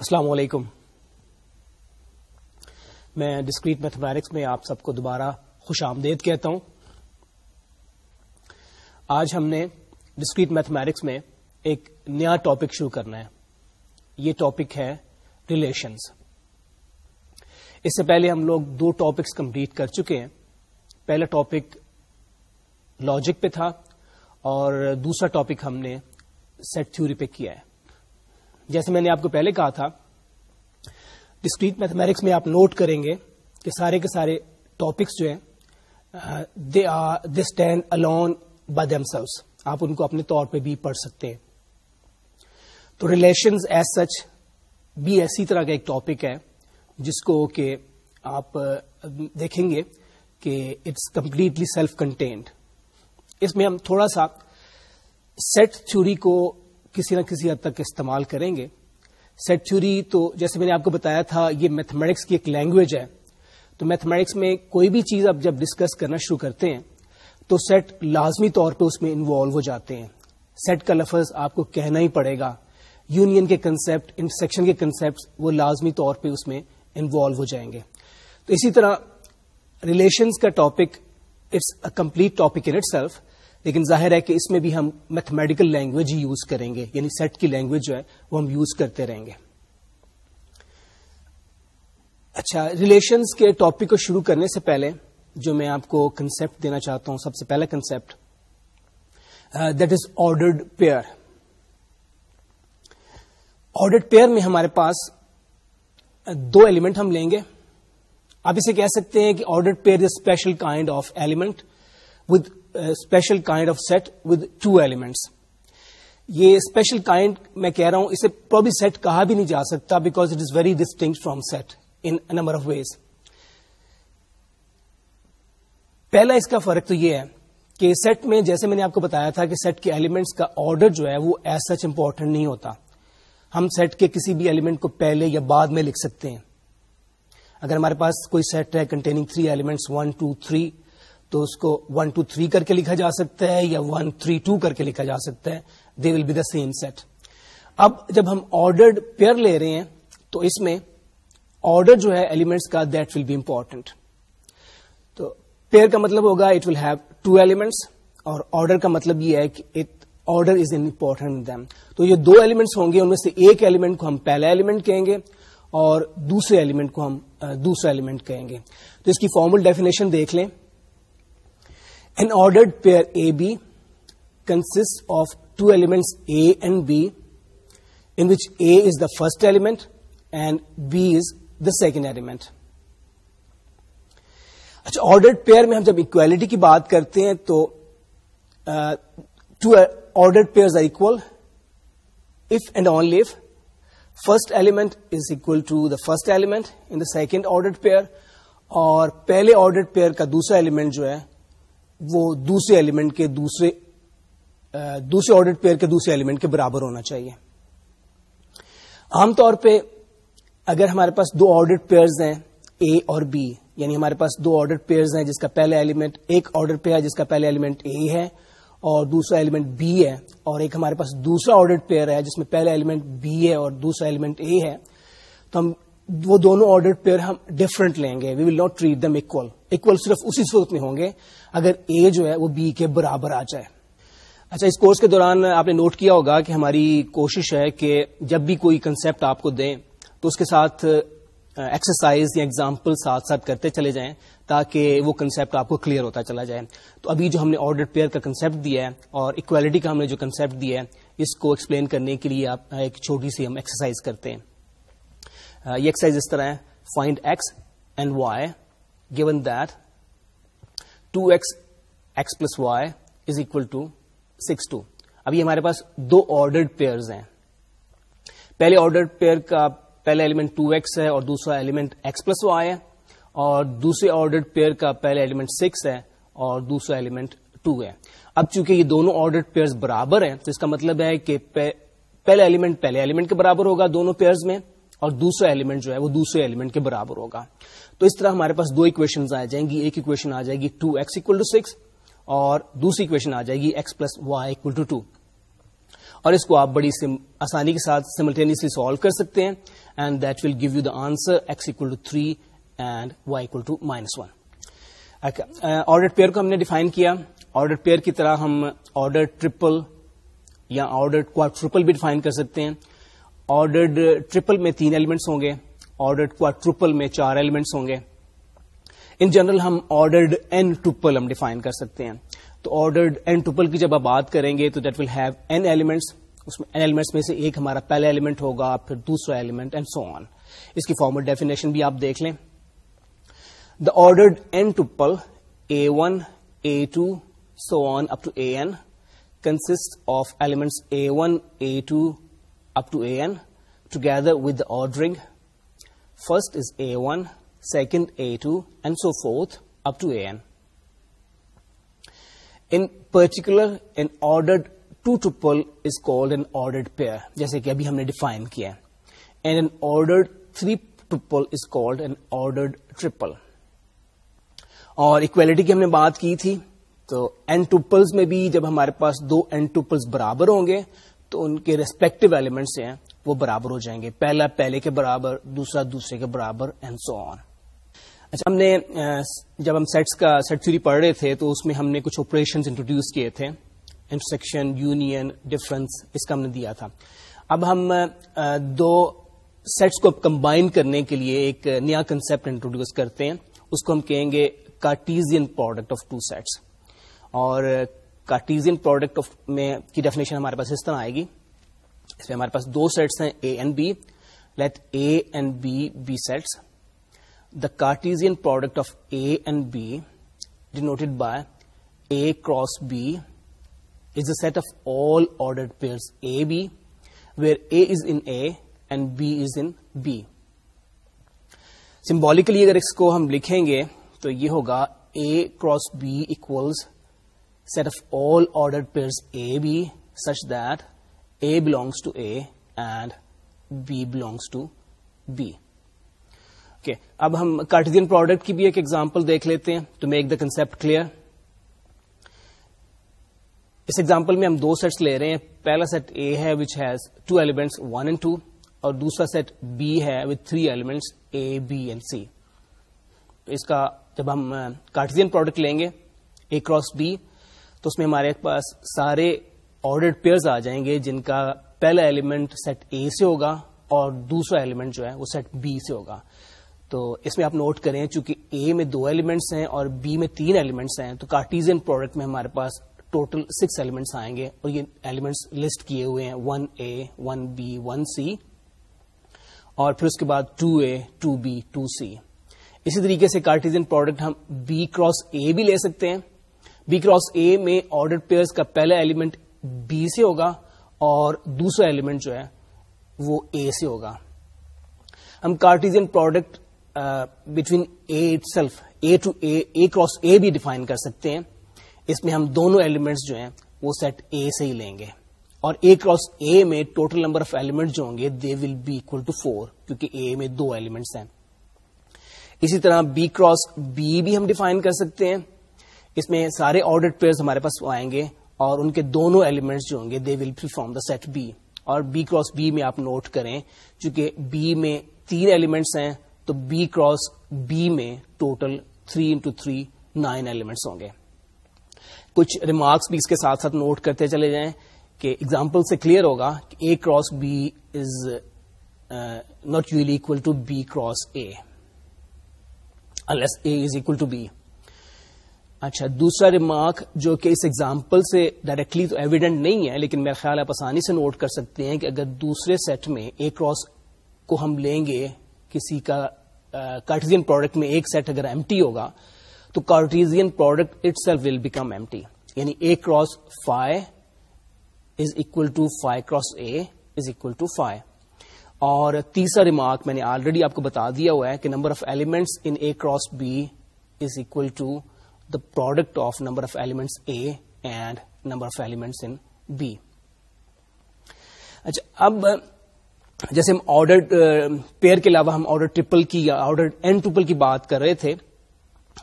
असलकुम मैं discrete mathematics में आप सबको दोबारा खुश आमदेद कहता हूं आज हमने डिस्क्रीट मैथमेटिक्स में एक नया टॉपिक शुरू करना है ये टॉपिक है रिलेशंस इससे पहले हम लोग दो टॉपिक्स कंप्लीट कर चुके हैं पहला टॉपिक लॉजिक पे था और दूसरा टॉपिक हमने सेट थ्योरी पे किया है जैसे मैंने आपको पहले कहा था डिस्क्रीट मैथमेटिक्स में आप नोट करेंगे कि सारे के सारे टॉपिक्स जो हैं they are they stand alone by themselves आप उनको अपने तौर पे भी पढ़ सकते हैं तो रिलेशंस एज सच भी ऐसी तरह का एक टॉपिक है जिसको कि आप uh, देखेंगे कि इट्स कंप्लीटली सेल्फ कंटेंड इसमें हम थोड़ा सा सेट थ्योरी को किसी न किसी हद तक इस्तेमाल करेंगे सेट थ्योरी तो जैसे मैंने आपको बताया था ये मैथमेटिक्स की एक लैंग्वेज है तो मैथमेटिक्स में कोई भी चीज़ आप जब डिस्कस करना शुरू करते हैं तो सेट लाजमी तौर पर उसमें इन्वॉल्व हो जाते हैं सेट का लफज आपको कहना ही पड़ेगा यूनियन के कंसेप्ट इंटरसेक्शन के कंसेप्ट वो लाजमी तौर पर उसमें इन्वॉल्व हो जाएंगे तो इसी तरह रिलेशंस का topic it's a complete topic in itself लेकिन जाहिर है कि इसमें भी हम मैथमेटिकल लैंग्वेज ही यूज करेंगे यानी सेट की लैंग्वेज जो है वो हम यूज करते रहेंगे अच्छा रिलेशंस के टॉपिक को शुरू करने से पहले जो मैं आपको कंसेप्ट देना चाहता हूं सबसे पहला concept that is ordered pair ordered pair में हमारे पास uh, दो एलिमेंट हम लेंगे आप इसे कह सकते हैं कि ordered pair is special kind of element with special kind of set with two elements ये स्पेशल काइंड मैं कह रहा हूं इसे प्रॉब्ली सेट कहा भी नहीं जा सकता because it is very distinct from set in number of ways पहला इसका फर्क तो यह है कि सेट में जैसे मैंने आपको बताया था कि सेट के एलिमेंट्स का ऑर्डर जो है वो एज सच इंपॉर्टेंट नहीं होता हम सेट के किसी भी एलिमेंट को पहले या बाद में लिख सकते हैं अगर हमारे पास कोई सेट है containing three elements one two three तो उसको वन टू थ्री करके लिखा जा सकता है या वन थ्री टू करके लिखा जा सकता है they will be the same set अब जब हम ऑर्डर्ड पेयर ले रहे हैं तो इसमें ऑर्डर जो है एलिमेंट्स का दैट विल बी इंपॉर्टेंट तो पेयर का मतलब होगा it will have two elements और ऑर्डर का मतलब ये है कि it order is in important them तो ये दो एलिमेंट्स होंगे उनमें से एक एलिमेंट को हम पहला एलिमेंट कहेंगे और दूसरे एलिमेंट को हम दूसरा एलिमेंट कहेंगे तो इसकी फॉर्मल डेफिनेशन देख लें An ordered pair AB consists of two elements A and B, in which A is the first element and B is the second element. अच्छा ऑर्डर्ड पेयर में हम जब इक्वालिटी की बात करते हैं तो two ordered pairs are equal if the only if first element is equal to element first element in the second ordered pair और पहले ऑर्डर्ड पेयर का दूसरा एलिमेंट वो दूसरे एलिमेंट के दूसरे दूसरे ऑर्डर पेयर के दूसरे एलिमेंट के बराबर होना चाहिए आमतौर पे अगर हमारे पास दो ऑर्डर पेयर्स हैं ए और बी यानी हमारे पास दो ऑर्डर पेयर्स हैं जिसका पहला एलिमेंट एक ऑर्डर पेयर जिसका पहला एलिमेंट ए है और दूसरा एलिमेंट बी है और एक हमारे पास दूसरा ऑर्डर पेयर है जिसमें पहला एलिमेंट बी है और दूसरा एलिमेंट ए है तो हम वो दोनों ऑर्डर पेयर हम डिफरेंट लेंगे we will not treat them equal equal सिर्फ उसी सूरत में होंगे अगर ए जो है वो बी के बराबर आ जाए अच्छा इस कोर्स के दौरान आपने नोट किया होगा कि हमारी कोशिश है कि जब भी कोई कंसेप्ट आपको दें तो उसके साथ एक्सरसाइज या एग्जाम्पल साथ साथ करते चले जाएं ताकि वो कंसेप्ट आपको क्लियर होता चला जाए तो अभी जो हमने ऑर्डर पेयर का कंसेप्ट दिया है और इक्वालिटी का हमने जो कंसेप्ट दिया है इसको एक्सप्लेन करने के लिए आप एक छोटी सी हम एक्सरसाइज करते हैं ये एक्सरसाइज इस तरह है find x and y given that two x x plus y is equal to six two अभी हमारे पास दो ऑर्डर्ड पेयर्स हैं पहले ऑर्डर्ड पेयर का पहला एलिमेंट टू एक्स है और दूसरा एलिमेंट एक्स प्लस वाई है और दूसरे ऑर्डर्ड पेयर का पहला एलिमेंट सिक्स है और दूसरा एलिमेंट टू है अब चूंकि ये दोनों ऑर्डर्ड पेयर्स बराबर हैं तो इसका मतलब है कि पहला एलिमेंट पहले एलिमेंट के बराबर होगा दोनों पेयर्स में और दूसरा एलिमेंट जो है वो दूसरे एलिमेंट के बराबर होगा तो इस तरह हमारे पास दो इक्वेशन आ जाएंगी एक इक्वेशन आ जाएगी two x equal to six और दूसरी इक्वेशन आ जाएगी x plus y equal to two और इसको आप बड़ी आसानी के साथ सिमल्टेनियसली सॉल्व कर सकते हैं and that will give you the answer x equal to three and y equal to minus one order pair को हमने डिफाइन किया ऑर्डर पेयर की तरह हम ऑर्डर ट्रिपल या ऑर्डर क्वाड्रुपल भी डिफाइन कर सकते हैं ऑर्डर्ड ट्रिपल uh, में तीन एलिमेंट्स होंगे ऑर्डर्ड क्वाट्रुपल में चार एलिमेंट्स होंगे इन जनरल हम ऑर्डर्ड एन टुपल हम डिफाइन कर सकते हैं तो ऑर्डर्ड एन टुपल की जब आप बात करेंगे तो that will have n elements उसमें एन एलिमेंट्स में से एक हमारा पहला एलिमेंट होगा फिर दूसरा एलिमेंट एंड सो ऑन इसकी फॉर्मल डेफिनेशन भी आप देख लें the ordered n tuple a one a two so on up to a n consist of elements a one a two up to an together with the ordering. First is a1, second a2, and so forth up to an. In particular, an ordered two tuple is called an ordered pair, just like we have defined. किया And an ordered three tuple is called an ordered triple. और equality, की हमने बात की थी n N tuples में भी जब हमारे पास दो तो उनके रेस्पेक्टिव एलिमेंट्स हैं वो बराबर हो जाएंगे पहला पहले के बराबर दूसरा दूसरे के बराबर एंड सो ऑन अच्छा हमने जब हम सेट्स का सेट थ्योरी पढ़ रहे थे तो उसमें हमने कुछ ऑपरेशन इंट्रोड्यूस किए थे इंटरसेक्शन यूनियन डिफरेंस इसका हमने दिया था अब हम दो सेट्स को कंबाइन करने के लिए एक नया कंसेप्ट इंट्रोड्यूस करते हैं उसको हम कहेंगे Cartesian product of two sets और कार्टीजियन प्रोडक्ट ऑफ में की डेफिनेशन हमारे पास इस तरह आएगी इसमें हमारे पास दो सेट्स हैं A and B let A and B be sets the Cartesian product of A and B denoted by A cross B is the set of all ordered pairs AB where A is in A and B is in B. Symbolically अगर इसको हम लिखेंगे तो ये होगा A cross B equals set of all ordered pairs AB such that A belongs to A and B belongs to B. Okay okay, अब हम Cartesian product की भी एक एग्जांपल देख लेते हैं to make the concept clear इस example में हम दो सेट्स ले रहे हैं पहला सेट ए है which has two elements one and two और दूसरा सेट बी है with three elements A B and C इसका जब हम कार्टिजियन uh, प्रोडक्ट लेंगे ए क्रॉस बी तो उसमें हमारे पास सारे ऑर्डर्ड पेयर्स आ जाएंगे जिनका पहला एलिमेंट सेट ए से होगा और दूसरा एलिमेंट जो है वो सेट बी से होगा तो इसमें आप नोट करें चूंकि ए में दो एलिमेंट्स हैं और बी में तीन एलिमेंट्स हैं तो कार्टीजियन प्रोडक्ट में हमारे पास टोटल सिक्स एलिमेंट्स आएंगे और ये एलिमेंट्स लिस्ट किए हुए हैं one A one B one C और फिर उसके बाद two A to B two C इसी तरीके से कार्टीजियन प्रोडक्ट हम बी क्रॉस ए भी ले सकते हैं बी क्रॉस ए में ऑर्डर पेयर्स का पहला एलिमेंट बी से होगा और दूसरा एलिमेंट जो है वो ए से होगा हम Cartesian product between A itself A to A A cross A भी डिफाइन कर सकते हैं इसमें हम दोनों एलिमेंट्स जो हैं वो सेट ए से ही लेंगे और ए क्रॉस ए में टोटल नंबर ऑफ एलिमेंट जो होंगे they will be equal to four क्योंकि ए में दो एलिमेंट्स हैं इसी तरह बी क्रॉस बी भी हम डिफाइन कर सकते हैं इसमें सारे ऑर्डर्ड पेयर्स हमारे पास आएंगे और उनके दोनों एलिमेंट्स जो होंगे they will form the set B और बी क्रॉस बी में आप नोट करें चूंकि बी में तीन एलिमेंट्स हैं तो बी क्रॉस बी में total three into three nine elements होंगे कुछ रिमार्क्स भी इसके साथ साथ नोट करते चले जाएं कि एग्जाम्पल से क्लियर होगा कि A cross B is not usually equal to B cross A unless A is equal to B अच्छा दूसरा रिमार्क जो कि इस एग्जाम्पल से डायरेक्टली तो एविडेंट नहीं है लेकिन मेरा ख्याल आप आसानी से नोट कर सकते हैं कि अगर दूसरे सेट में एक क्रॉस को हम लेंगे किसी का कार्टिजियन प्रोडक्ट में एक सेट अगर एम होगा तो Cartesian product it will become M यानी A cross five is equal to five cross A is equal to five और तीसरा रिमार्क मैंने ऑलरेडी आपको बता दिया हुआ है कि number of elements in A cross B is equal to the product of number of elements A and number of elements in B. अच्छा अब जैसे हम ऑर्डर पेयर के अलावा हम ऑर्डर ट्रिपल की या ऑर्डर एन ट्रिपल की बात कर रहे थे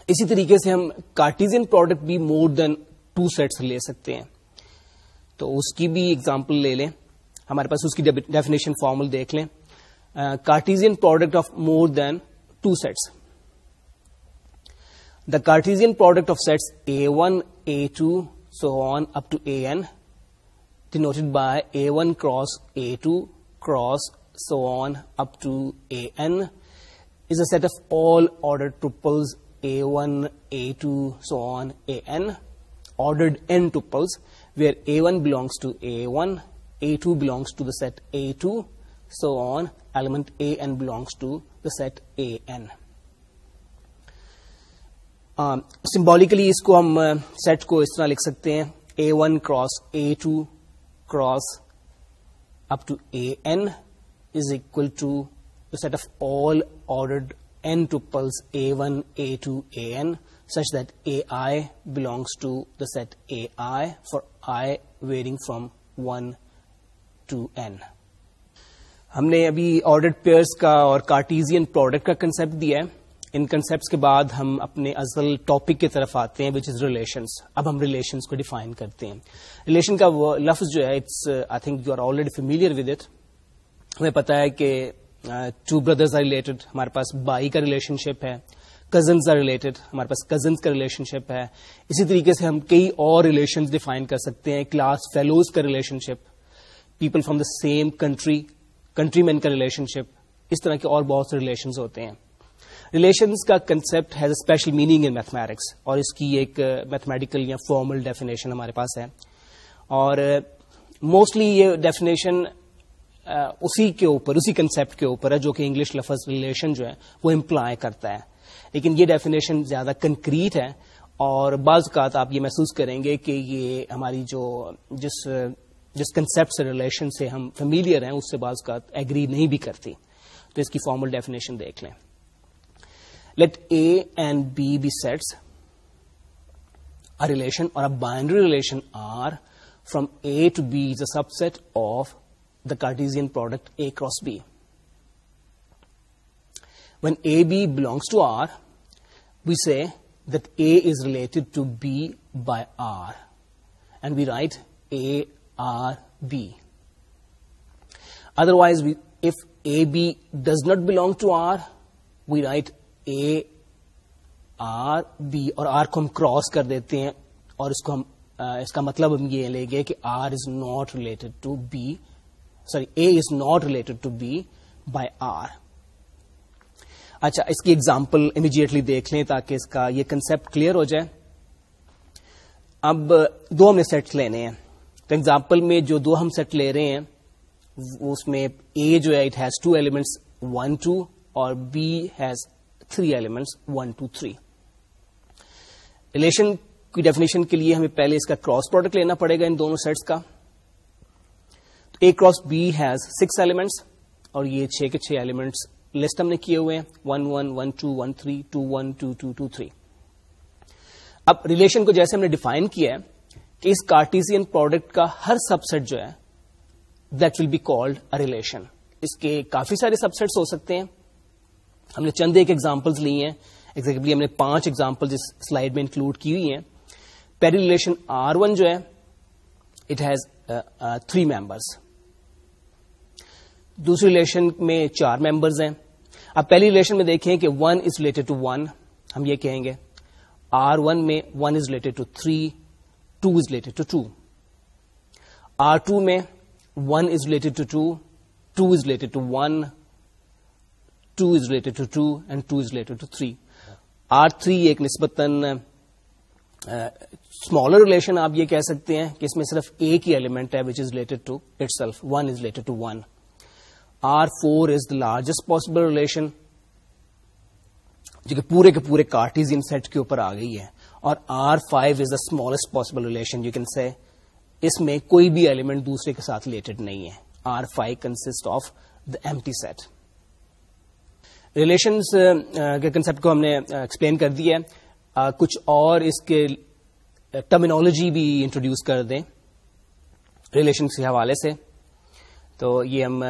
इसी तरीके से हम कार्टिजियन प्रोडक्ट भी मोर देन टू सेट्स ले सकते हैं तो उसकी भी एग्जांपल ले लें हमारे पास उसकी डेफिनेशन फॉर्मूल देख लें Cartesian product of more than two sets the Cartesian product of sets A1, A2, so on up to AN, denoted by A1 cross A2 cross so on up to AN, is a set of all ordered tuples A1, A2, so on, AN, ordered n tuples, where A1 belongs to A1, A2 belongs to the set A2, so on, element AN belongs to the set AN. Symbolically इसको हम set को इस तरह लिख सकते हैं A one cross A two cross up to an is equal to the set of all ordered n tuples a1, a2, an such that ai belongs to the set ai for i varying from 1 to n. हमने अभी ordered pairs का और Cartesian product का concept दिया है इन concept के बाद हम अपने असल टॉपिक की तरफ आते हैं विच इज रिलेशंस अब हम रिलेशंस को डिफाइन करते हैं रिलेशन का वो लफ्ज जो है it's I think you are already familiar with it हमें पता है कि टू ब्रदर्स आर रिलेटेड हमारे पास बाई का रिलेशनशिप है कजन्स आर रिलेटेड हमारे पास कजन्स का रिलेशनशिप है इसी तरीके से हम कई और रिलेशन डिफाइन कर सकते हैं क्लास फेलोज का relationship people from the same country country man का रिलेशनशिप इस तरह के और बहुत से रिलेशन होते हैं रिलेशंस का concept has a special meaning in mathematics और इसकी एक मैथमेटिकल uh, या फॉर्मल डेफिनेशन हमारे पास है और मोस्टली uh, ये डेफिनेशन uh, उसी के ऊपर उसी कंसेप्ट के ऊपर है जो कि इंग्लिश लफज रिलेशन जो है वो इम्प्लाई करता है लेकिन ये डेफिनेशन ज्यादा कंक्रीट है और बाज़ आप ये महसूस करेंगे कि ये हमारी जो जिस जिस कंसेप्ट से रिलेशन से हम फेमिलियर हैं उससे बाज़ एग्री नहीं भी करती तो इसकी फॉर्मल डेफिनेशन देख लें let A and B be sets. A relation or a binary relation R from A to B is a subset of the Cartesian product A cross B. When AB belongs to R, we say that A is related to B by R. And we write A R B. Otherwise, we, if AB does not belong to R, we write A R B और R को हम cross कर देते हैं और इसको हम आ, इसका मतलब हम ये लेंगे कि R is not related to B sorry A is not related to B by R अच्छा इसकी एग्जाम्पल इमीडिएटली देख लें ताकि इसका ये कंसेप्ट क्लियर हो जाए अब दो हमने सेट लेने हैं तो एग्जाम्पल में जो दो हम सेट ले रहे हैं उसमें ए जो है it has two elements one two और B has three elements one two three relation की डेफिनेशन के लिए हमें पहले इसका क्रॉस प्रोडक्ट लेना पड़ेगा इन दोनों सेट्स का तो A cross B has six elements और ये छह के छह एलिमेंट्स लिस्ट हमने किए हुए हैं one one one to one three two one two two two three अब रिलेशन को जैसे हमने डिफाइन किया है कि इस कार्टेशियन प्रोडक्ट का हर सबसेट जो है that will be called a relation इसके काफी सारे सबसेट्स हो सकते हैं हमने चंद एक एग्जाम्पल्स ली हैं एग्जैक्टली हमने पांच एग्जाम्पल इस स्लाइड में इंक्लूड की हुई हैं पेरी रिलेशन आर वन जो है इट हैज थ्री मेंबर्स दूसरी रिलेशन में चार मेंबर्स हैं अब पहली रिलेशन में देखें कि one is related to one हम ये कहेंगे आर वन में one is related to three two is related to two R two में one is related to two two is related to one two is related to two and two is related to three R three एक नस्बतन smaller relation आप ये कह सकते हैं कि इसमें सिर्फ एक ही एलिमेंट है which is related to itself one is related to one R four is the largest possible relation जो कि पूरे के पूरे कार्टिजियन सेट के ऊपर आ गई है और R five is the smallest possible relation you can say इसमें कोई भी एलिमेंट दूसरे के साथ रिलेटेड नहीं है R five consist of the empty set relations uh, uh, के कंसेप्ट को हमने एक्सप्लेन uh, कर दिया है कुछ और इसके टर्मिनोलॉजी भी इंट्रोड्यूस कर दें रिलेशंस के हवाले से तो ये हम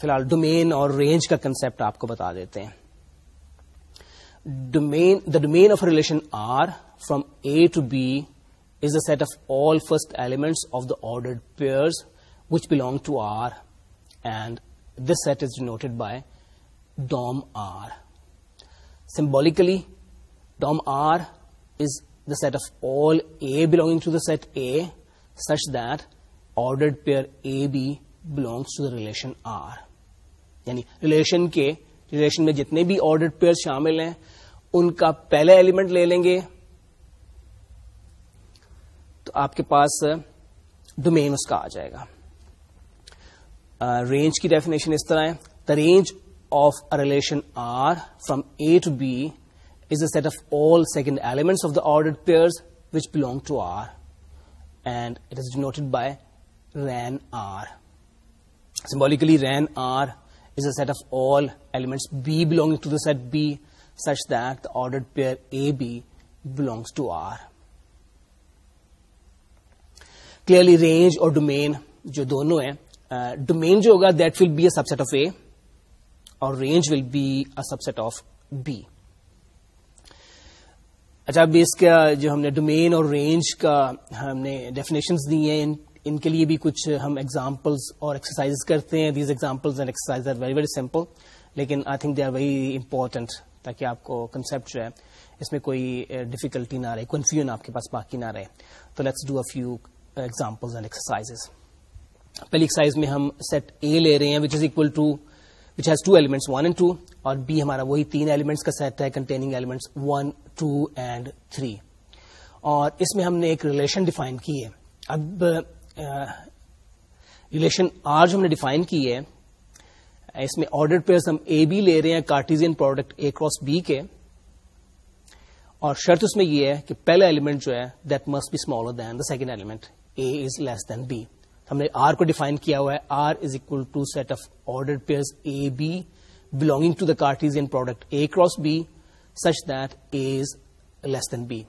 फिलहाल डोमेन और रेंज का कंसेप्ट आपको बता देते हैं domain the domain of relation R from A to B is the set of all first elements of the ordered pairs which belong to R and this set is denoted by dom R. Symbolically, dom R is the set of all A belonging to the set A such that ordered pair AB belongs to the relation R. yani relation के relation में जितने भी ordered pair शामिल हैं उनका पहला element ले लेंगे तो आपके पास डोमेन उसका आ जाएगा रेंज uh, की डेफिनेशन इस तरह है the range of a relation R from A to B is a set of all second elements of the ordered pairs which belong to R and it is denoted by ran R. Symbolically, ran R is a set of all elements B belonging to the set B such that the ordered pair AB belongs to R. Clearly, range or domain जो दोनों हैं domain जो होगा that will be a subset of A or range will be a subset of B. अच्छा अब इसका जो हमने डोमेन और रेंज का हमने डेफिनेशन दी हैं इन इनके लिए भी कुछ हम एग्जाम्पल्स और एक्सरसाइज करते हैं these examples and exercise are very very simple लेकिन I think they are very important ताकि आपको कंसेप्ट जो है इसमें कोई डिफिकल्टी ना रहे कन्फ्यूजन आपके पास बाकी ना रहे तो let's do a few examples and exercises पहली एक्सरसाइज में हम सेट ए ले रहे हैं which is equal to which has two elements one and two और B हमारा वही तीन एलिमेंट्स का सेट है containing elements one two and three और इसमें हमने एक रिलेशन डिफाइन की है अब रिलेशन आर जो हमने डिफाइन की है इसमें ऑर्डर पेयर्स हम ए बी ले रहे हैं Cartesian product A cross B के और शर्त उसमें यह है कि पहला एलिमेंट जो है that must be smaller than the second element A is less than B हमने आर को डिफाइन किया हुआ है R is equal to set of order pair A B belonging to the Cartesian product A cross B such that A is less than B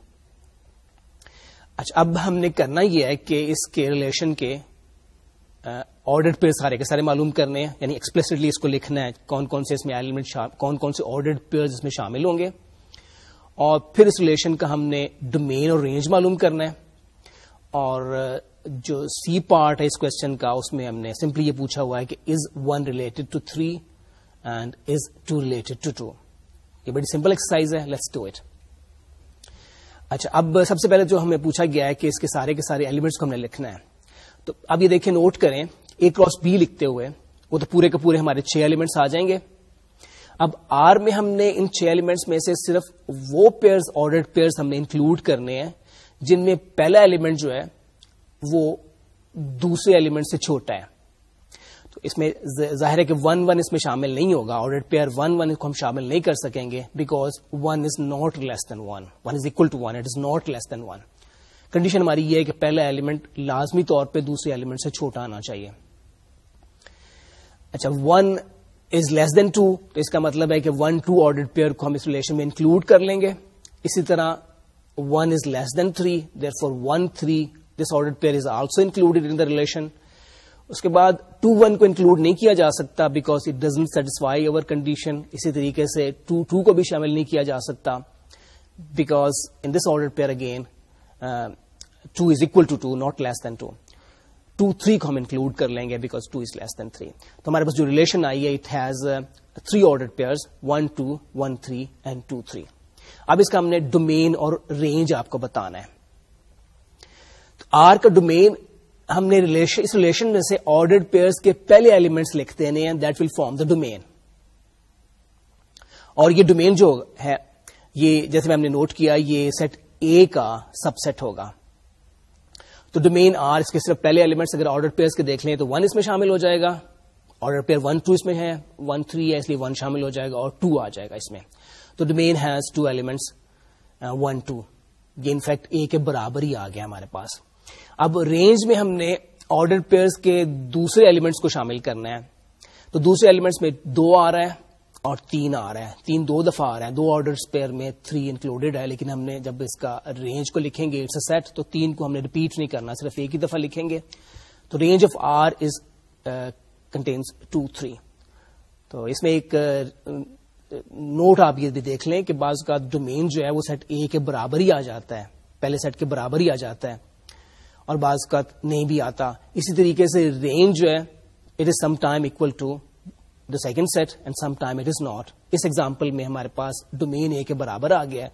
अच्छा अब हमने करना यह है कि इसके रिलेशन के ऑर्डर्ड पेयर सारे के सारे मालूम करने हैं यानी एक्सप्लेसिडली इसको लिखना है कौन कौन से इसमें एलिमेंट कौन कौन से ऑर्डर्ड पेयर इसमें शामिल होंगे और फिर इस रिलेशन का हमने डोमेन और रेंज मालूम करना है और जो सी पार्ट है इस क्वेश्चन का उसमें हमने सिंपली ये पूछा हुआ है कि is one related to three and is two related to two ये बड़ी सिंपल एक्सरसाइज है लेट्स डू इट अच्छा अब सबसे पहले जो हमें पूछा गया है कि इसके सारे के सारे एलिमेंट्स को हमने लिखना है तो अब ये देखिए नोट करें ए क्रॉस बी लिखते हुए वो तो पूरे के पूरे हमारे छह एलिमेंट्स आ जाएंगे अब आर में हमने इन छह एलिमेंट्स में से सिर्फ वो पेयर्स ऑर्डर्ड पेयर्स हमने इंक्लूड करने हैं जिनमें पहला एलिमेंट जो है वो दूसरे एलिमेंट से छोटा है तो इसमें जाहिर है कि वन वन इसमें शामिल नहीं होगा ऑर्डर पेयर वन वन को हम शामिल नहीं कर सकेंगे because one is not less than one one is equal to one it is not less than one condition हमारी यह है कि पहला एलिमेंट लाजमी तौर पे दूसरे एलिमेंट से छोटा आना चाहिए अच्छा one is less than two तो इसका मतलब है कि वन टू ऑर्डर पेयर को हम इस रिलेशन में इंक्लूड कर लेंगे इसी तरह one is less than three therefore one three this ordered pair is also included in the relation उसके बाद टू वन को इंक्लूड नहीं किया जा सकता because it doesn't satisfy our condition इसी तरीके से टू टू को भी शामिल नहीं किया जा सकता because in this order pair again two is equal to two not less than two two three को हम इंक्लूड कर लेंगे because two is less than three तो हमारे पास जो रिलेशन आई है it has three order pairs one to one three and two three अब इसका हमने डोमेन और रेंज आपको बताना है आर का डोमेन हमने रिलेशन इस रिलेशन में से ऑर्डर्ड पेयर्स के पहले एलिमेंट्स लिख देने हैं that will form the domain और ये डोमेन जो है ये जैसे मैंने नोट किया ये सेट ए का सबसेट होगा तो डोमेन आर इसके सिर्फ पहले एलिमेंट्स अगर ऑर्डर पेयर्स के देख लें तो वन इसमें शामिल हो जाएगा ऑर्डर पेयर वन टू इसमें है वन थ्री है इसलिए वन शामिल हो जाएगा और टू आ जाएगा इसमें तो domain has two elements one two ये इनफैक्ट ए के बराबर ही आ गया हमारे पास अब रेंज में हमने ऑर्डर पेयर्स के दूसरे एलिमेंट्स को शामिल करना है तो दूसरे एलिमेंट्स में दो आ रहा है और तीन आ रहा है तीन दो दफा आ रहा है दो ऑर्डर पेयर में थ्री इंक्लूडेड है लेकिन हमने जब इसका रेंज को लिखेंगे इट्स अ सेट तो तीन को हमने रिपीट नहीं करना सिर्फ एक ही दफा लिखेंगे तो range of R is contains two three तो इसमें एक नोट uh, आप ये भी देख लें कि बाज का डोमेन जो है वो सेट ए के बराबर ही आ जाता है पहले सेट के बराबर ही आ जाता है और बाज का नहीं भी आता इसी तरीके से रेंज जो है it is some time equal to the second set and some time it is not इस एग्जाम्पल में हमारे पास डोमेन ए के बराबर आ गया है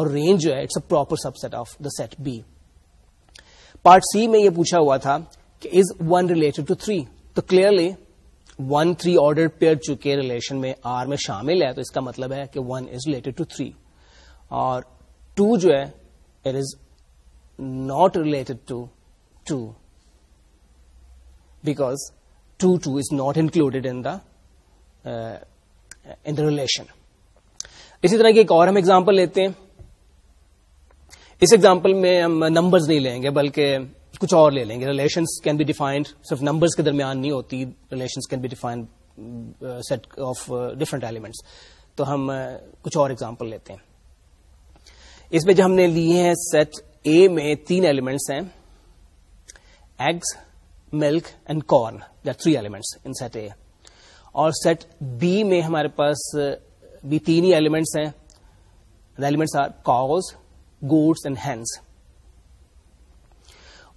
और रेंज जो है it's a proper subset of the set B part C में यह पूछा हुआ था कि is one related to three तो clearly one three order pair चुके रिलेशन में आर में शामिल है तो इसका मतलब है कि one is related to three और टू जो है it is not related to 2 because 2 2 is not included in the uh, in the relation इसी तरह की एक और हम एग्जांपल लेते हैं इस एग्जांपल में हम नंबर्स नहीं लेंगे बल्कि कुछ और ले लेंगे रिलेशंस कैन बी डिफाइंड सिर्फ नंबर्स के दरमियान नहीं होती relations can be defined set of different elements तो हम uh, कुछ और एग्जांपल लेते हैं इसमें जो हमने लिए हैं सेट ए में तीन एलिमेंट्स हैं eggs milk and corn there three elements in set A और सेट बी में हमारे पास भी तीन ही एलिमेंट्स हैं the elements are cows goats and hens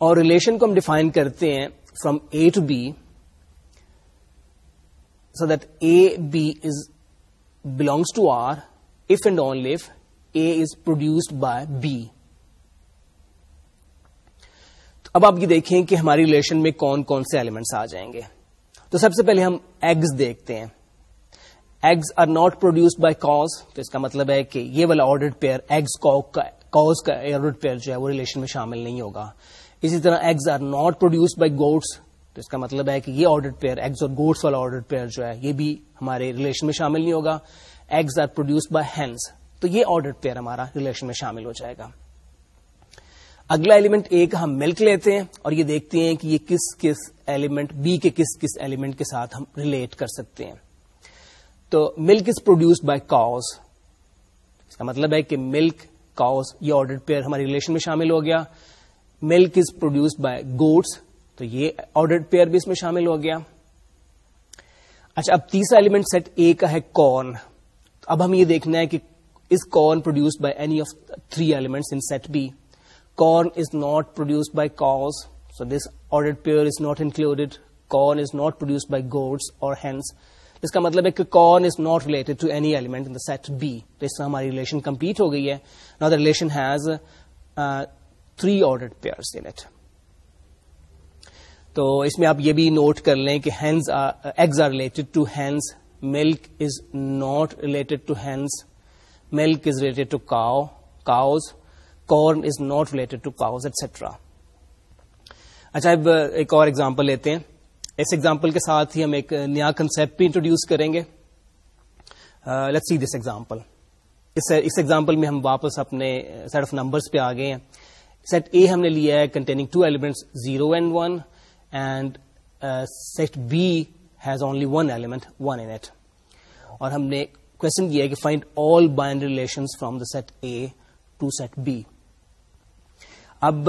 और रिलेशन को हम डिफाइन करते हैं from A to B so that A B is belongs to R if and only if A is produced by B अब आप ये देखें कि हमारी रिलेशन में कौन कौन से एलिमेंट्स आ जाएंगे तो सबसे पहले हम एग्स देखते हैं eggs are not produced by cows तो इसका मतलब है कि ये वाला ऑर्डर्ड पेयर एग्स कॉज का ऑर्डर्ड पेयर जो है वो रिलेशन में शामिल नहीं होगा इसी तरह eggs are not produced by goats तो इसका मतलब है कि ये ऑर्डर्ड पेयर एग्स और गोट्स वाला ऑर्डर्ड पेयर जो है ये भी हमारे रिलेशन में शामिल नहीं होगा eggs are produced by hens तो ये ऑर्डर्ड पेयर हमारा रिलेशन में शामिल हो जाएगा अगला एलिमेंट ए का हम मिल्क लेते हैं और ये देखते हैं कि ये किस किस एलिमेंट बी के किस किस एलिमेंट के साथ हम रिलेट कर सकते हैं तो milk is produced by cows इसका मतलब है कि मिल्क काउज ये ऑर्डर पेयर हमारे रिलेशन में शामिल हो गया milk is produced by goats तो ये ऑर्डर पेयर भी इसमें शामिल हो गया अच्छा अब तीसरा एलिमेंट सेट ए का है कॉर्न तो अब हम ये देखना है कि is corn produced by any of three elements in set B Corn is not produced by cows, so this ordered pair is not included corn is not produced by goats और hens इसका मतलब है कि corn is not related to any element in the set B तो इससे हमारी relation complete हो गई है now the relation has three ordered pairs in it तो इसमें आप ये भी नोट कर लें कि hens eggs are related to hens milk is not related to hens milk is related to cow cows corn is not related to cows etcetera अच्छा अब uh, एक और एग्जाम्पल लेते हैं इस एग्जाम्पल के साथ ही हम एक uh, नया कंसेप्ट भी इंट्रोड्यूस करेंगे लेट्स सी दिस एग्जाम्पल इस एग्जाम्पल uh, में हम वापस अपने सेट ऑफ नंबर्स पे आ गए हैं सेट ए हमने लिया है containing two elements zero and one and set B has only one element one in it और हमने क्वेश्चन किया है कि find all binary relation from the set A to set B अब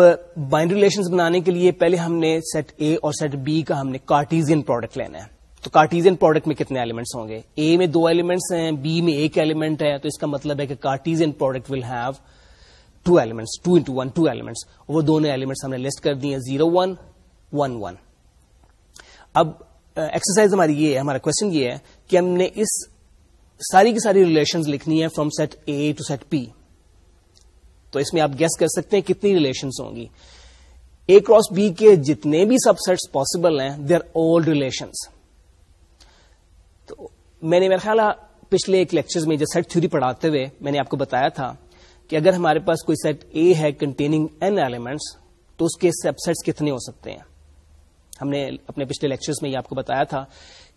बाइनरी रिलेशन बनाने के लिए पहले हमने सेट ए और सेट बी का हमने कार्टीजियन प्रोडक्ट लेना है तो कार्टीजियन प्रोडक्ट में कितने एलिमेंट्स होंगे ए में दो एलिमेंट्स हैं बी में एक एलिमेंट है तो इसका मतलब है कि Cartesian product will have two elements two into one two elements वो दोनों एलिमेंट्स हमने लिस्ट कर दिए जीरो वन वन वन अब एक्सरसाइज uh, हमारी ये है हमारा क्वेश्चन ये है कि हमने इस सारी की सारी रिलेशन लिखनी है from set A to set B तो इसमें आप गेस कर सकते हैं कितनी रिलेशन होंगी ए क्रॉस बी के जितने भी सबसेट्स पॉसिबल हैं दे आर ओल्ड रिलेशन तो मैंने मेरा ख्याल पिछले एक लेक्चर में जो सेट थ्योरी पढ़ाते हुए मैंने आपको बताया था कि अगर हमारे पास कोई सेट ए है कंटेनिंग एन एलिमेंट्स तो उसके सबसेट्स कितने हो सकते हैं हमने अपने पिछले लेक्चर्स में ये आपको बताया था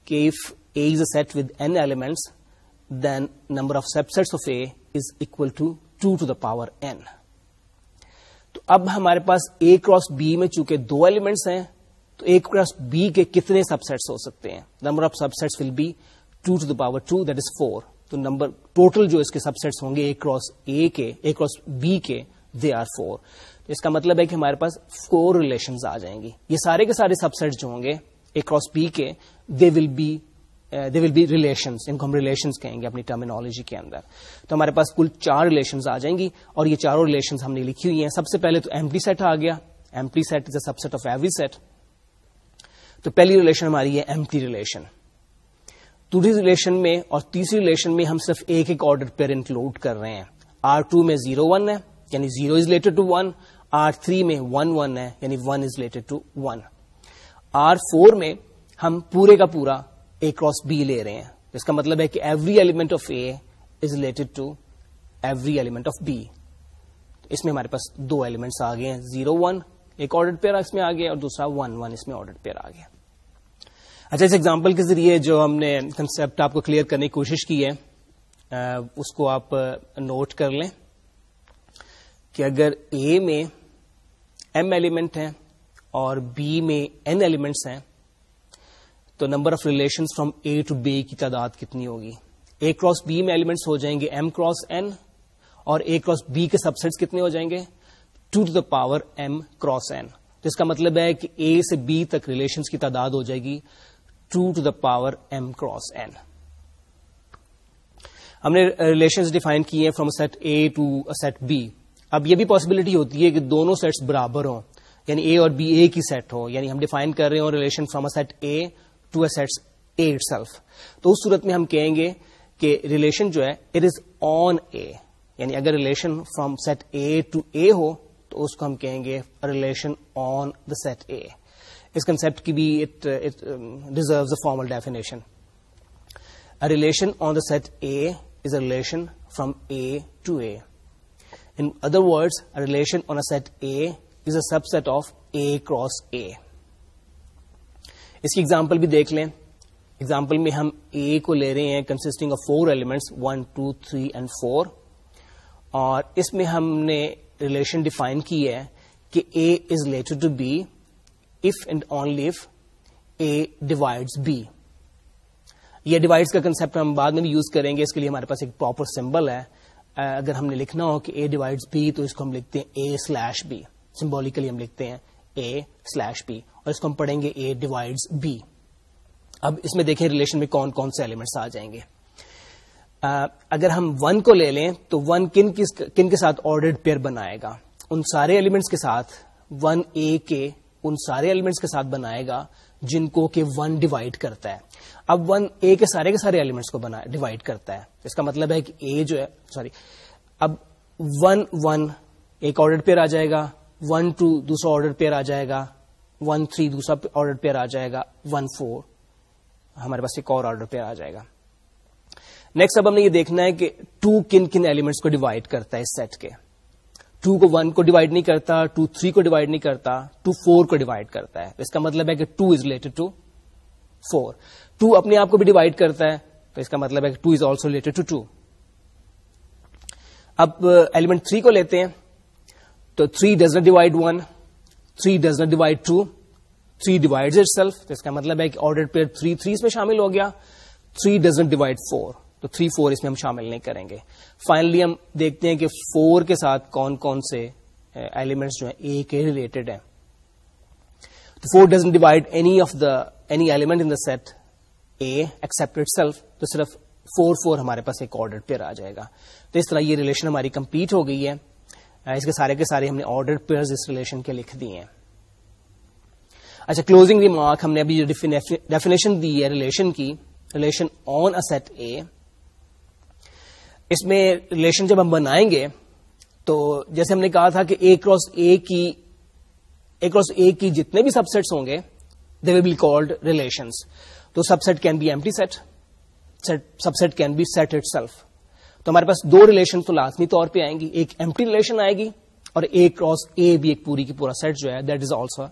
कि if A is a set with n elements then number of subsets of A is equal to two to the power n तो अब हमारे पास ए क्रॉस बी में चूंकि दो एलिमेंट्स हैं तो ए क्रॉस बी के कितने सबसेट्स हो सकते हैं number of subsets will be two to the power two that is four तो नंबर टोटल जो इसके सबसेट्स होंगे ए क्रॉस ए के ए क्रॉस बी के दे आर फोर तो इसका मतलब है कि हमारे पास फोर रिलेशन आ जाएंगे ये सारे के सारे सबसेट जो होंगे ए क्रॉस बी के they will be they will be relation इनको हम रिलेशन कहेंगे अपनी टर्मिनोलॉजी के अंदर तो हमारे पास कुल चार रिलेशन आ जाएंगी और ये चारों रिलेशन हमने लिखी हुई हैं सबसे पहले तो एम्प्टी सेट आ गया empty set is a subset of every set तो पहली रिलेशन हमारी है एम्प्टी रिलेशन दूसरी रिलेशन में और तीसरी रिलेशन में हम सिर्फ एक एक ऑर्डर पेयर इंक्लूड कर रहे हैं आर टू में जीरो वन है यानी zero is related to one R three में वन वन है यानी one is related to one R four में हम पूरे का पूरा ए क्रॉस बी ले रहे हैं जिसका मतलब है कि every element of A is related to every element of B इसमें हमारे पास दो एलिमेंट्स आ गए हैं जीरो वन एक ऑर्डर्ड पेयर इसमें आ गया और दूसरा वन वन इसमें ऑर्डर्ड पेयर आ गया अच्छा इस एग्जाम्पल के जरिए जो हमने कंसेप्ट आपको क्लियर करने की कोशिश की है आ, उसको आप नोट कर लें कि अगर ए में एम एलिमेंट हैं और बी में एन एलिमेंट्स हैं तो number of relation from A to B की तादाद कितनी होगी ए क्रॉस बी में एलिमेंट्स हो जाएंगे एम क्रॉस एन और ए क्रॉस बी के सबसेट्स कितने हो जाएंगे two to the power m cross n तो इसका मतलब है कि ए से बी तक रिलेशन की तादाद हो जाएगी two to the power m cross n हमने रिलेशन डिफाइन किए हैं from set A to set B अब यह भी पॉसिबिलिटी होती है कि दोनों सेट्स बराबर हों यानी ए और बी ए की सेट हो यानी हम डिफाइन कर रहे हो relation from a set A to sets A it तो उस सूरत में हम कहेंगे कि रिलेशन जो है इट इज ऑन ए यानी अगर relation from set A to A हो तो उसको हम कहेंगे relation on the set A इस कंसेप्ट की भी it it deserve a formal definition A relation on the set A is a relation from A to A. In other words, a relation on a set A is a subset of A cross A. इसकी example भी देख लें example में हम ए को ले रहे हैं consisting of four elements one two three and four और इसमें हमने रिलेशन डिफाइन की है कि A is related to B if and only if A divides B ये डिवाइड्स का कंसेप्ट हम बाद में भी यूज करेंगे इसके लिए हमारे पास एक प्रॉपर सिंबल है अगर हमने लिखना हो कि ए डिवाइड्स बी तो इसको हम लिखते हैं ए स्लैश बी सिंबॉलिकली हम लिखते हैं ए स्लैश बी और इसको हम पढ़ेंगे ए डिवाइड्स बी अब इसमें देखें रिलेशन में कौन कौन से एलिमेंट्स आ जाएंगे आ, अगर हम वन को ले लें तो वन किन किस किन के साथ ऑर्डर्ड पेयर बनाएगा उन सारे एलिमेंट्स के साथ वन ए के उन सारे एलिमेंट्स के साथ बनाएगा जिनको के वन डिवाइड करता है अब वन ए के सारे के सारे एलिमेंट्स को बना डिवाइड करता है इसका मतलब है कि ए जो है सॉरी अब वन वन एक ऑर्डर पेयर आ जाएगा वन टू दूसरा ऑर्डर पेयर आ जाएगा वन थ्री दूसरा ऑर्डर पेयर आ जाएगा वन फोर हमारे पास एक और ऑर्डर पेयर आ जाएगा नेक्स्ट अब हमने ये देखना है कि टू किन किन एलिमेंट्स को डिवाइड करता है इस सेट के टू को वन को डिवाइड नहीं करता टू थ्री को डिवाइड नहीं करता टू फोर को डिवाइड करता है इसका मतलब है कि two is related to four two अपने आप को भी डिवाइड करता है तो इसका मतलब है कि two is also related to two अब एलिमेंट uh, थ्री को लेते हैं तो three does not divide one three does not divide two three divide itself तो इसका मतलब है कि ऑर्डर पेयर थ्री थ्री इसमें शामिल हो गया three does not divide four तो थ्री फोर इसमें हम शामिल नहीं करेंगे फाइनली हम देखते हैं कि फोर के साथ कौन कौन से एलिमेंट्स uh, जो है ए के रिलेटेड है तो four doesn't divide any of the any element in the set A except itself तो सिर्फ फोर फोर हमारे पास एक ऑर्डर पेयर आ जाएगा तो इस तरह ये रिलेशन हमारी कंप्लीट हो गई है इसके सारे के सारे हमने ऑर्डर पेयर्स इस रिलेशन के लिख दिए हैं अच्छा क्लोजिंग रिमार्क हमने अभी जो डेफिनेशन दी है रिलेशन की relation on a set A इसमें रिलेशन जब हम बनाएंगे तो जैसे हमने कहा था कि ए क्रॉस ए की ए क्रॉस ए की जितने भी सबसेट्स होंगे they will be called relations तो subset can be empty set subset can be set itself तो हमारे पास दो रिलेशन तो लाजमी तौर पे आएंगी एक एम रिलेशन आएगी और ए क्रॉस ए भी एक पूरी की पूरा सेट जो है दैट इज ऑल्सो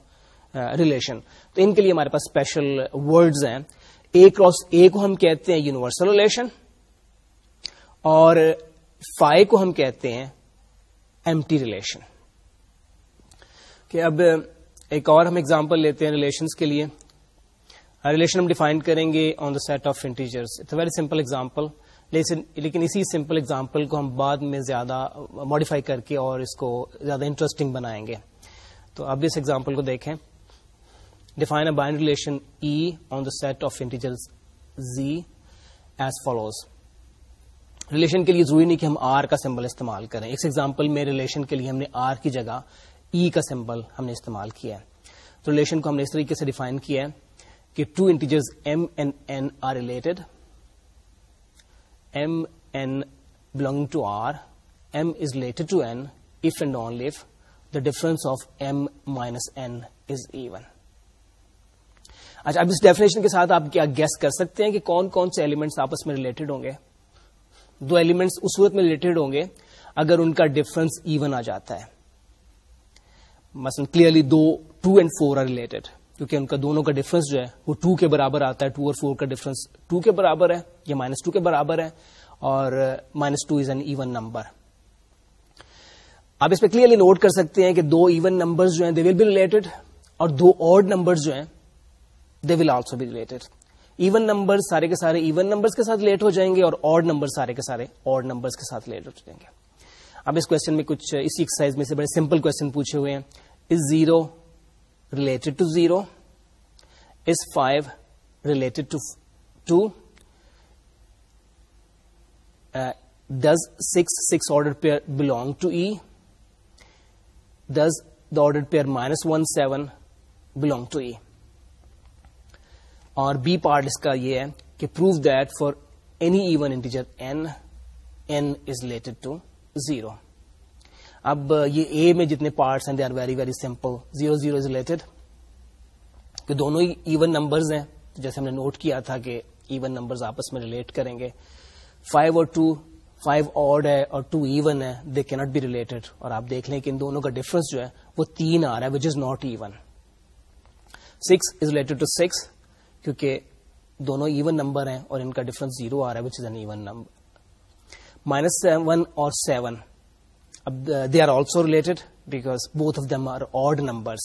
रिलेशन तो इनके लिए हमारे पास स्पेशल वर्ड्स हैं ए क्रॉस ए को हम कहते हैं यूनिवर्सल रिलेशन और फाइ को हम कहते हैं एम रिलेशन कि अब एक और हम एग्जांपल लेते हैं रिलेशंस के लिए रिलेशन हम डिफाइन करेंगे on the set of integers it's very simple example लेकिन लेकिन इसी सिंपल एग्जाम्पल को हम बाद में ज्यादा मॉडिफाई करके और इसको ज्यादा इंटरेस्टिंग बनाएंगे तो अब इस एग्जाम्पल को देखें define a binary relation E on the set of integers Z as follows relation के लिए जरूरी नहीं कि हम आर का सिंबल इस्तेमाल करें इस एग्जाम्पल में रिलेशन के लिए हमने आर की जगह ई e का सिंबल हमने इस्तेमाल किया है तो रिलेशन को हमने इस तरीके से डिफाइन किया है कि two integers m and n are related m n belong to r m is related to n if and only if the difference of m minus n is even अच्छा अब इस डेफिनेशन के साथ आप क्या गैस कर सकते हैं कि कौन कौन से एलिमेंट्स आपस में रिलेटेड होंगे दो एलिमेंट्स उस सूरत में रिलेटेड होंगे अगर उनका डिफरेंस इवन आ जाता है मसलन क्लियरली दो two and four are related क्योंकि उनका दोनों का डिफरेंस जो है वो टू के बराबर आता है टू और फोर का डिफरेंस टू के बराबर है या माइनस टू के बराबर है और minus two is an even number आप इस पर क्लियरली नोट कर सकते हैं कि दो इवन नंबर्स जो हैं दे विल बी रिलेटेड और दो ऑड नंबर्स जो हैं they will also be related even number सारे के सारे इवन नंबर्स के साथ रिलेट हो जाएंगे और ऑड नंबर सारे के सारे ऑड नंबर्स के साथ रिलेट हो जाएंगे अब इस क्वेश्चन में कुछ uh, इसी एक्सरसाइज में से बड़े सिंपल क्वेश्चन पूछे हुए हैं is zero related to 0? Is 5 related to 2? Uh, does 6 6 ordered pair belong to E? Does the ordered pair minus 1 7 belong to E? और बी पार्ट इसका ये है कि prove that for any even integer n, n is related to zero. अब ये ए में जितने parts हैं they are very very simple zero zero is related कि दोनों ही इवन नंबर्स हैं जैसे हमने नोट किया था कि इवन नंबर्स आपस में रिलेट करेंगे फाइव और टू फाइव ऑड है और टू इवन है दे कैनॉट बी रिलेटेड और आप देख लें कि इन दोनों का डिफरेंस जो है वो तीन आ रहा है which is not even six is related to six क्योंकि दोनों इवन नंबर हैं और इनका डिफरेंस जीरो आ रहा है which is an even number minus one और seven they are also related because both of them are odd numbers.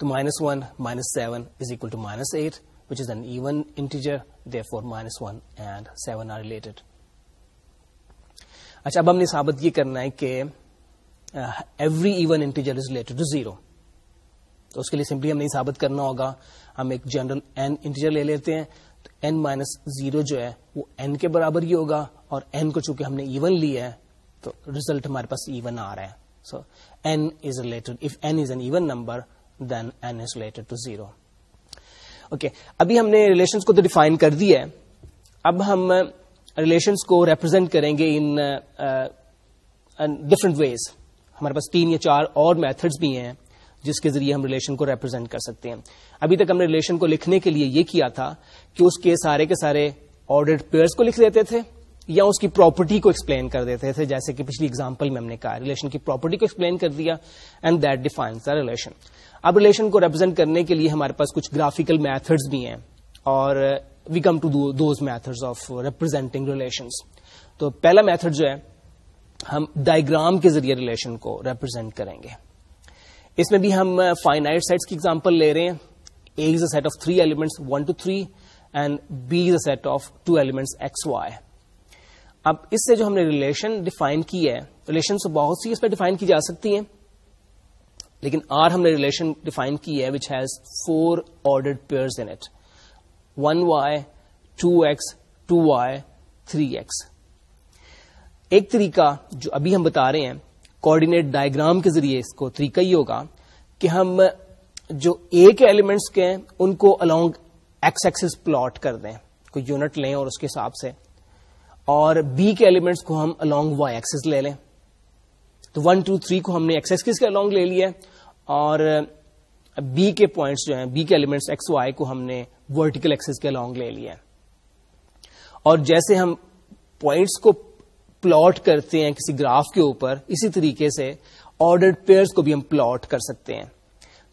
So minus 1 minus 7 is equal to minus 8, which is an even integer. Therefore, minus 1 and 7 are related. अच्छा अब हमने साबित ये करना है कि every even integer is related to zero तो उसके लिए सिंपली हमने साबित करना होगा हम एक जनरल एन इंटीजर ले लेते हैं तो एन माइनस जीरो जो है वो एन के बराबर ही होगा और एन को चूंकि हमने इवन लिया है तो रिजल्ट हमारे पास इवन आ रहा है so n is related if n is an even number then n is related to zero okay अभी हमने रिलेशंस को तो डिफाइन कर दिया है अब हम रिलेशंस को रिप्रेजेंट करेंगे इन डिफरेंट वेज हमारे पास तीन या चार और मेथड्स भी हैं जिसके जरिए हम रिलेशन को रिप्रेजेंट कर सकते हैं अभी तक हमने रिलेशन को लिखने के लिए ये किया था कि उसके सारे के सारे ऑर्डर्ड पेयर्स को लिख लेते थे या उसकी प्रॉपर्टी को एक्सप्लेन कर देते थे जैसे कि पिछली एग्जांपल में हमने कहा रिलेशन की प्रॉपर्टी को एक्सप्लेन कर दिया and that defines the relation अब रिलेशन को रिप्रेजेंट करने के लिए हमारे पास कुछ ग्राफिकल मैथड्स भी हैं और we come to those methods of representing relation तो पहला मैथड जो है हम डायग्राम के जरिए रिलेशन को रिप्रेजेंट करेंगे इसमें भी हम फाइनाइट uh, सेट्स की एग्जांपल ले रहे हैं A is a set of three elements one two three and B is a set of two elements x y अब इससे जो हमने रिलेशन डिफाइन की है रिलेशन तो बहुत सी इस पर डिफाइन की जा सकती है लेकिन आर हमने रिलेशन डिफाइन की है which has four ordered pairs in it one y two x two y three x एक तरीका जो अभी हम बता रहे हैं कोऑर्डिनेट डायग्राम के जरिए इसको तरीका ही होगा कि हम जो ए के एलिमेंट्स के हैं उनको अलोंग एक्स एक्सिस प्लॉट कर दें कोई यूनिट लें और उसके हिसाब से और बी के एलिमेंट्स को हम अलोंग वाई एक्सेस ले लें तो वन टू थ्री को हमने एक्सेस किसके अलोंग ले लिया और बी uh, के पॉइंट्स जो हैं बी के एलिमेंट्स एक्स वाई को हमने वर्टिकल एक्सेस के अलोंग ले लिया और जैसे हम पॉइंट्स को प्लॉट करते हैं किसी ग्राफ के ऊपर इसी तरीके से ऑर्डर्ड पेयर्स को भी हम प्लॉट कर सकते हैं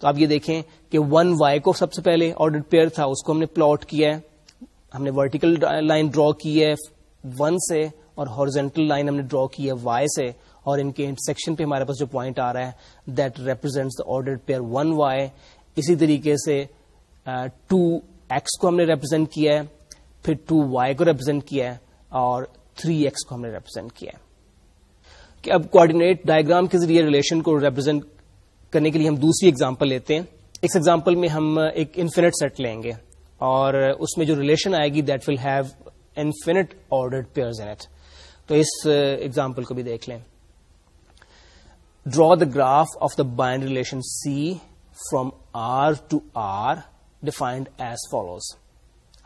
तो आप ये देखें कि वन वाई को सबसे पहले ऑर्डर्ड पेयर था उसको हमने प्लॉट किया है हमने वर्टिकल लाइन ड्रॉ की है वन से और हॉरिजेंटल लाइन हमने ड्रॉ की है वाई से और इनके इंटरसेक्शन पे हमारे पास जो पॉइंट आ रहा है that represents the order pair one y इसी तरीके से टू uh, एक्स को हमने रिप्रेजेंट किया है फिर टू वाई को रिप्रेजेंट किया है और थ्री एक्स को हमने रिप्रेजेंट किया है कि अब कोऑर्डिनेट डायग्राम के जरिए रिलेशन को रिप्रेजेंट करने के लिए हम दूसरी एग्जांपल लेते हैं इस एग्जांपल में हम एक इन्फिनिट सेट लेंगे और उसमें जो रिलेशन आएगी that will have infinite ordered pairs in it तो इस एग्जाम्पल uh, को भी देख लें draw the graph of the binary relation C from R to R defined as follows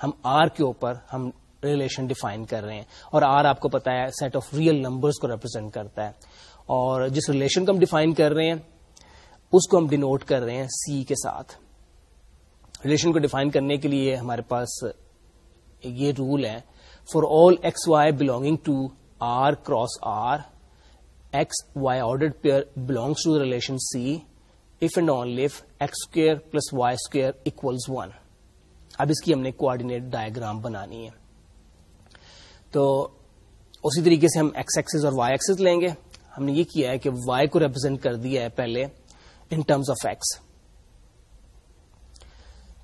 हम आर के ऊपर हम रिलेशन डिफाइन कर रहे हैं और आर आपको पता है सेट ऑफ रियल नंबर्स को रिप्रेजेंट करता है और जिस रिलेशन को हम डिफाइन कर रहे हैं उसको हम डिनोट कर रहे हैं सी के साथ रिलेशन को डिफाइन करने के लिए हमारे पास ये रूल है for all xy belonging to R cross R, xy ordered pair belongs to the relation C if and only if x square plus y square equals one अब इसकी हमने कोऑर्डिनेट डायग्राम बनानी है तो उसी तरीके से हम x एक्सिस और y एक्सिस लेंगे हमने ये किया है कि y को रिप्रेजेंट कर दिया है पहले इन टर्म्स ऑफ x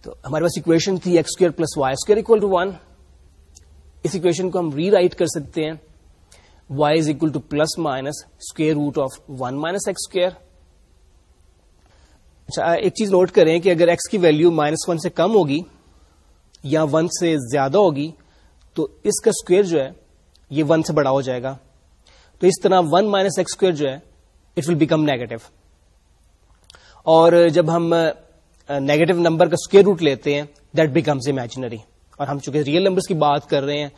तो हमारे पास इक्वेशन थी x square plus y square equal to one इस इक्वेशन को हम रीराइट कर सकते हैं y is equal to plus minus square root of one minus x square अच्छा एक चीज नोट करें कि अगर x की वैल्यू माइनस वन से कम होगी या वन से ज्यादा होगी तो इसका स्क्वेयर जो है ये वन से बड़ा हो जाएगा तो इस तरह वन माइनस एक्स स्क्वेयर जो है इट विल बिकम नेगेटिव और जब हम नेगेटिव नंबर का स्क्वेयर रूट लेते हैं दैट बिकम्स इमेजिनरी और हम चूंकि रियल नंबर्स की बात कर रहे हैं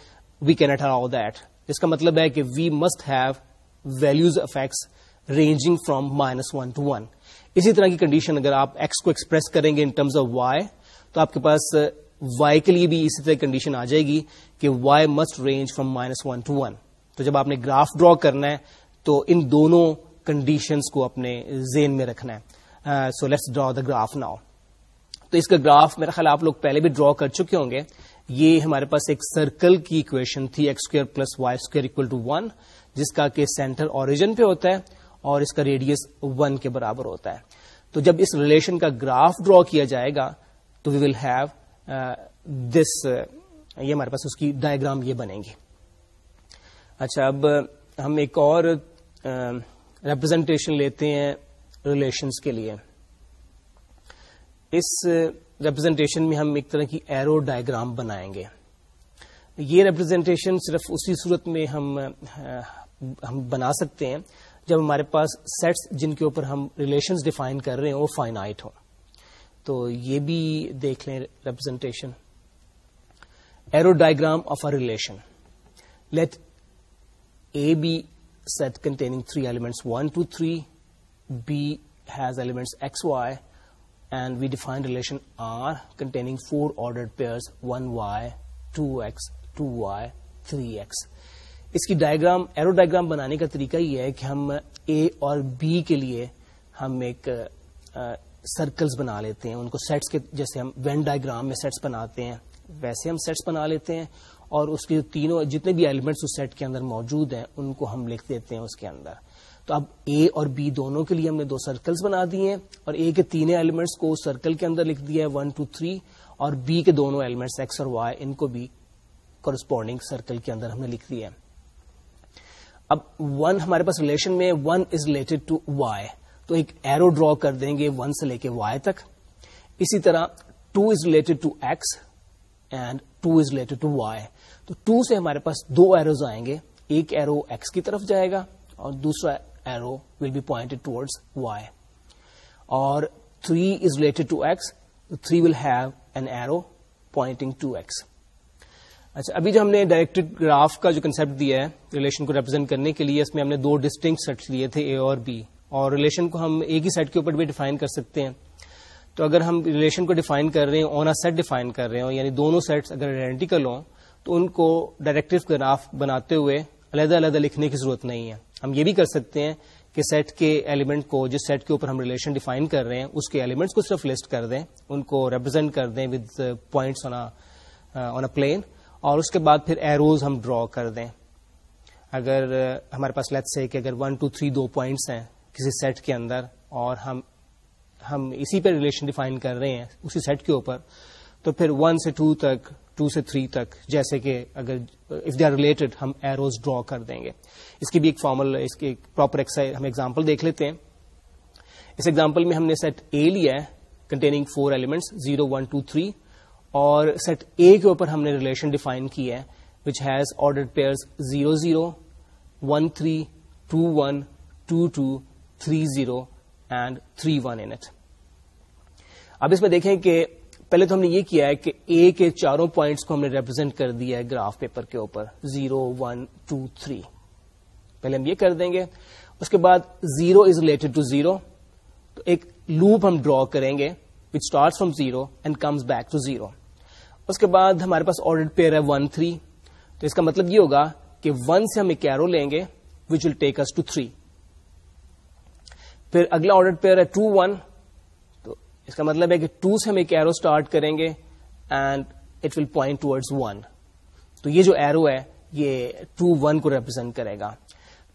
वी कैनट अलाउ दैट जिसका मतलब है कि we must have values of x ranging from minus one to one इसी तरह की कंडीशन अगर आप एक्स को एक्सप्रेस करेंगे इन टर्म्स ऑफ वाई तो आपके पास वाई uh, के लिए भी इसी तरह कंडीशन आ जाएगी कि y must range from minus one to one तो जब आपने ग्राफ ड्रॉ करना है तो इन दोनों कंडीशंस को अपने जेन में रखना है so let's draw the graph now तो इसका ग्राफ मेरा ख्याल आप लोग पहले भी ड्रॉ कर चुके होंगे ये हमारे पास एक सर्कल की इक्वेशन थी x square plus y square equal to one जिसका के सेंटर ऑरिजन पे होता है और इसका रेडियस वन के बराबर होता है तो जब इस रिलेशन का ग्राफ ड्रॉ किया जाएगा तो वी विल हैव दिस ये हमारे पास उसकी डायग्राम ये बनेगी अच्छा अब हम एक और रिप्रेजेंटेशन uh, लेते हैं रिलेशंस के लिए इस रिप्रेजेंटेशन में हम एक तरह की एरो डायग्राम बनाएंगे ये रिप्रेजेंटेशन सिर्फ उसी सूरत में हम हम बना सकते हैं जब हमारे पास सेट्स जिनके ऊपर हम रिलेशंस डिफाइन कर रहे हैं वो फाइनाइट हों तो ये भी देख लें representation arrow diagram of a relation let A be set containing three elements one two three B has elements x y and we define relation R containing four ordered pairs 1y, 2x, 2y, 3x. इसकी diagram arrow diagram बनाने का तरीका यह है कि हम ए और B के लिए हम एक आ, सर्कल्स बना लेते हैं उनको सेट्स के जैसे हम वेन डायग्राम में सेट्स बनाते हैं वैसे हम सेट्स बना लेते हैं और उसके तीनों जितने भी एलिमेंट्स उस सेट के अंदर मौजूद हैं उनको हम लिख देते हैं उसके अंदर तो अब ए और बी दोनों के लिए हमने दो सर्कल्स बना दिए हैं और ए के तीनों एलिमेंट्स को सर्कल के अंदर लिख दिया है वन टू थ्री और बी के दोनों एलिमेंट्स एक्स और वाई इनको भी कॉरस्पॉन्डिंग सर्कल के अंदर हमने लिख दिया है अब वन हमारे पास रिलेशन में one is related to y तो एक एरो ड्रॉ कर देंगे वन से लेके वाई तक इसी तरह two is related to x and two is related to y तो टू से हमारे पास दो एरोज आएंगे एक एरो एक्स की तरफ जाएगा और दूसरा arrow will be pointed towards y. Or 3 is related to x, so 3 will have an arrow pointing to x. अच्छा अभी जो हमने डायरेक्टेड ग्राफ का जो कंसेप्ट दिया है रिलेशन को रिप्रेजेंट करने के लिए इसमें हमने दो डिस्टिंक्ट सेट्स लिए थे ए और बी और रिलेशन को हम एक ही सेट के ऊपर भी डिफाइन कर सकते हैं तो अगर हम रिलेशन को डिफाइन कर रहे हो ऑन अ सेट डिफाइन कर रहे हो यानी दोनों सेट्स अगर आइडेंटिकल हों तो उनको डायरेक्टिव ग्राफ बनाते हुए अलग अलग लिखने की जरूरत नहीं है हम ये भी कर सकते हैं कि सेट के एलिमेंट को जिस सेट के ऊपर हम रिलेशन डिफाइन कर रहे हैं उसके एलिमेंट्स को सिर्फ लिस्ट कर दें उनको रिप्रेजेंट कर दें with points on on a plane और उसके बाद फिर एरोज हम ड्रॉ कर दें अगर uh, हमारे पास लेट्स से कि अगर वन टू थ्री दो पॉइंट्स हैं किसी सेट के अंदर और हम हम इसी पे रिलेशन डिफाइन कर रहे हैं उसी सेट के ऊपर तो फिर वन से टू तक टू से थ्री तक जैसे कि अगर इफ दे आर रिलेटेड हम एरोज ड्रॉ कर देंगे इसकी भी एक फॉर्मल इसकी एक प्रॉपर एक्सरसाइज हम एग्जाम्पल देख लेते हैं इस एग्जाम्पल में हमने सेट ए लिया है containing four elements zero one two three और सेट ए के ऊपर हमने रिलेशन डिफाइन किया है which has order pairs zero zero one three two one two two three zero and three one in it अब इसमें देखें कि पहले तो हमने ये किया है कि ए के चारों पॉइंट्स को हमने रिप्रेजेंट कर दिया है ग्राफ पेपर के ऊपर जीरो वन टू थ्री पहले हम ये कर देंगे उसके बाद zero is related to zero तो एक लूप हम ड्रॉ करेंगे which start from zero and comes back to zero उसके बाद हमारे पास ऑर्डर पेयर है वन थ्री तो इसका मतलब ये होगा कि वन से हम एक कैरो लेंगे which will take us to three फिर अगला ऑर्डर पेयर है टू वन इसका मतलब है कि टू से हम एक एरो स्टार्ट करेंगे and it will point towards one तो ये जो एरो है ये टू वन को रिप्रेजेंट करेगा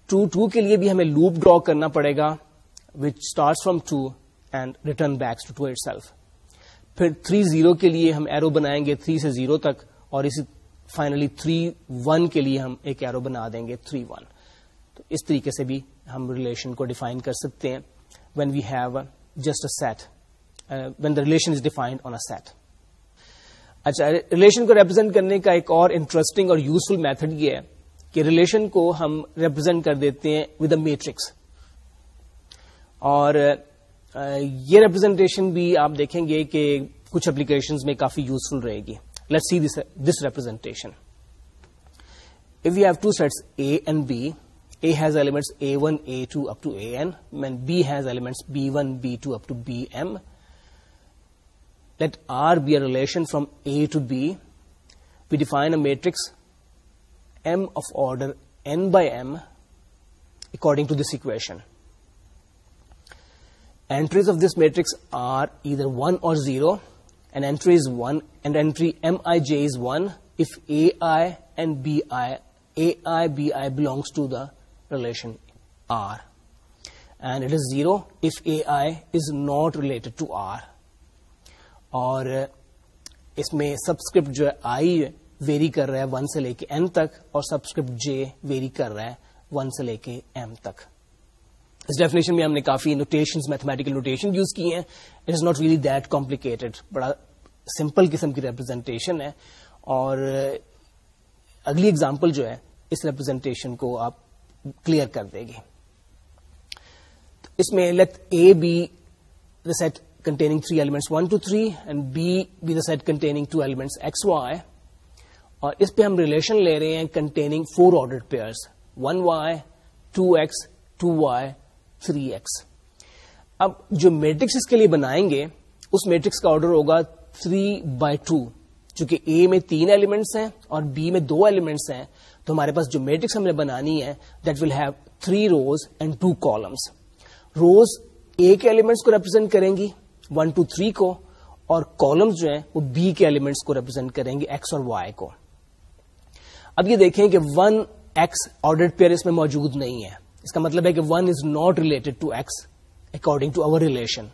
टू टू के लिए भी हमें लूप ड्रॉ करना पड़ेगा which start from two and return backs to two itself फिर थ्री जीरो के लिए हम एरो बनाएंगे थ्री से जीरो तक और इसी फाइनली थ्री वन के लिए हम एक एरो बना देंगे थ्री वन तो इस तरीके से भी हम रिलेशन को डिफाइन कर सकते हैं when we have just a set when the relation is defined on a set. अच्छा रिलेशन को रिप्रेजेंट करने का एक और इंटरेस्टिंग और यूजफुल मेथड ये है कि रिलेशन को हम रिप्रेजेंट कर देते हैं विद अ मैट्रिक्स और ये रिप्रेजेंटेशन भी आप देखेंगे कि कुछ एप्लीकेशन में काफी यूजफुल रहेगी let's see this this representation if you have two sets A and B A has elements A1, A2 up to AN, and B has elements B1, B2 up to BM, let R be a relation from A to B. We define a matrix M of order n by M according to this equation. Entries of this matrix are either 1 or 0. An entry is 1 and entry Mij is 1 if Ai and Bi, Ai, Bi belongs to the relation R. And it is 0 if Ai is not related to R. और इसमें subscript जो है I very कर रहा है one से लेके M तक और सब्सक्रिप्ट जे वेरी कर रहा है वन से लेके एम तक इस डेफिनेशन में हमने काफी नोटेशन मैथमेटिकल नोटेशन यूज की हैं it is not really that complicated बड़ा सिंपल किस्म की रिप्रेजेंटेशन है और अगली एग्जाम्पल जो है इस रिप्रेजेंटेशन को आप क्लियर कर देगी तो इसमें let A be the set containing three elements one two three and B be the set containing two elements x y और इस पे हम रिलेशन ले रहे हैं containing four ordered pairs one y two x two y three x अब जो matrix इसके लिए बनाएंगे उस मैट्रिक्स का ऑर्डर होगा थ्री बाय टू चूंकि ए में तीन एलिमेंट्स हैं और बी में दो एलिमेंट्स हैं तो हमारे पास जो मैट्रिक्स हमने बनानी है that will have three rows and two columns rows A के एलिमेंट्स को रिप्रेजेंट करेंगी वन टू थ्री को और कॉलम्स जो हैं वो बी के एलिमेंट्स को रिप्रेजेंट करेंगे एक्स और वाई को अब ये देखें कि वन एक्स ऑर्डर्ड पेयर इसमें मौजूद नहीं है इसका मतलब है कि one is not related to x according to our relation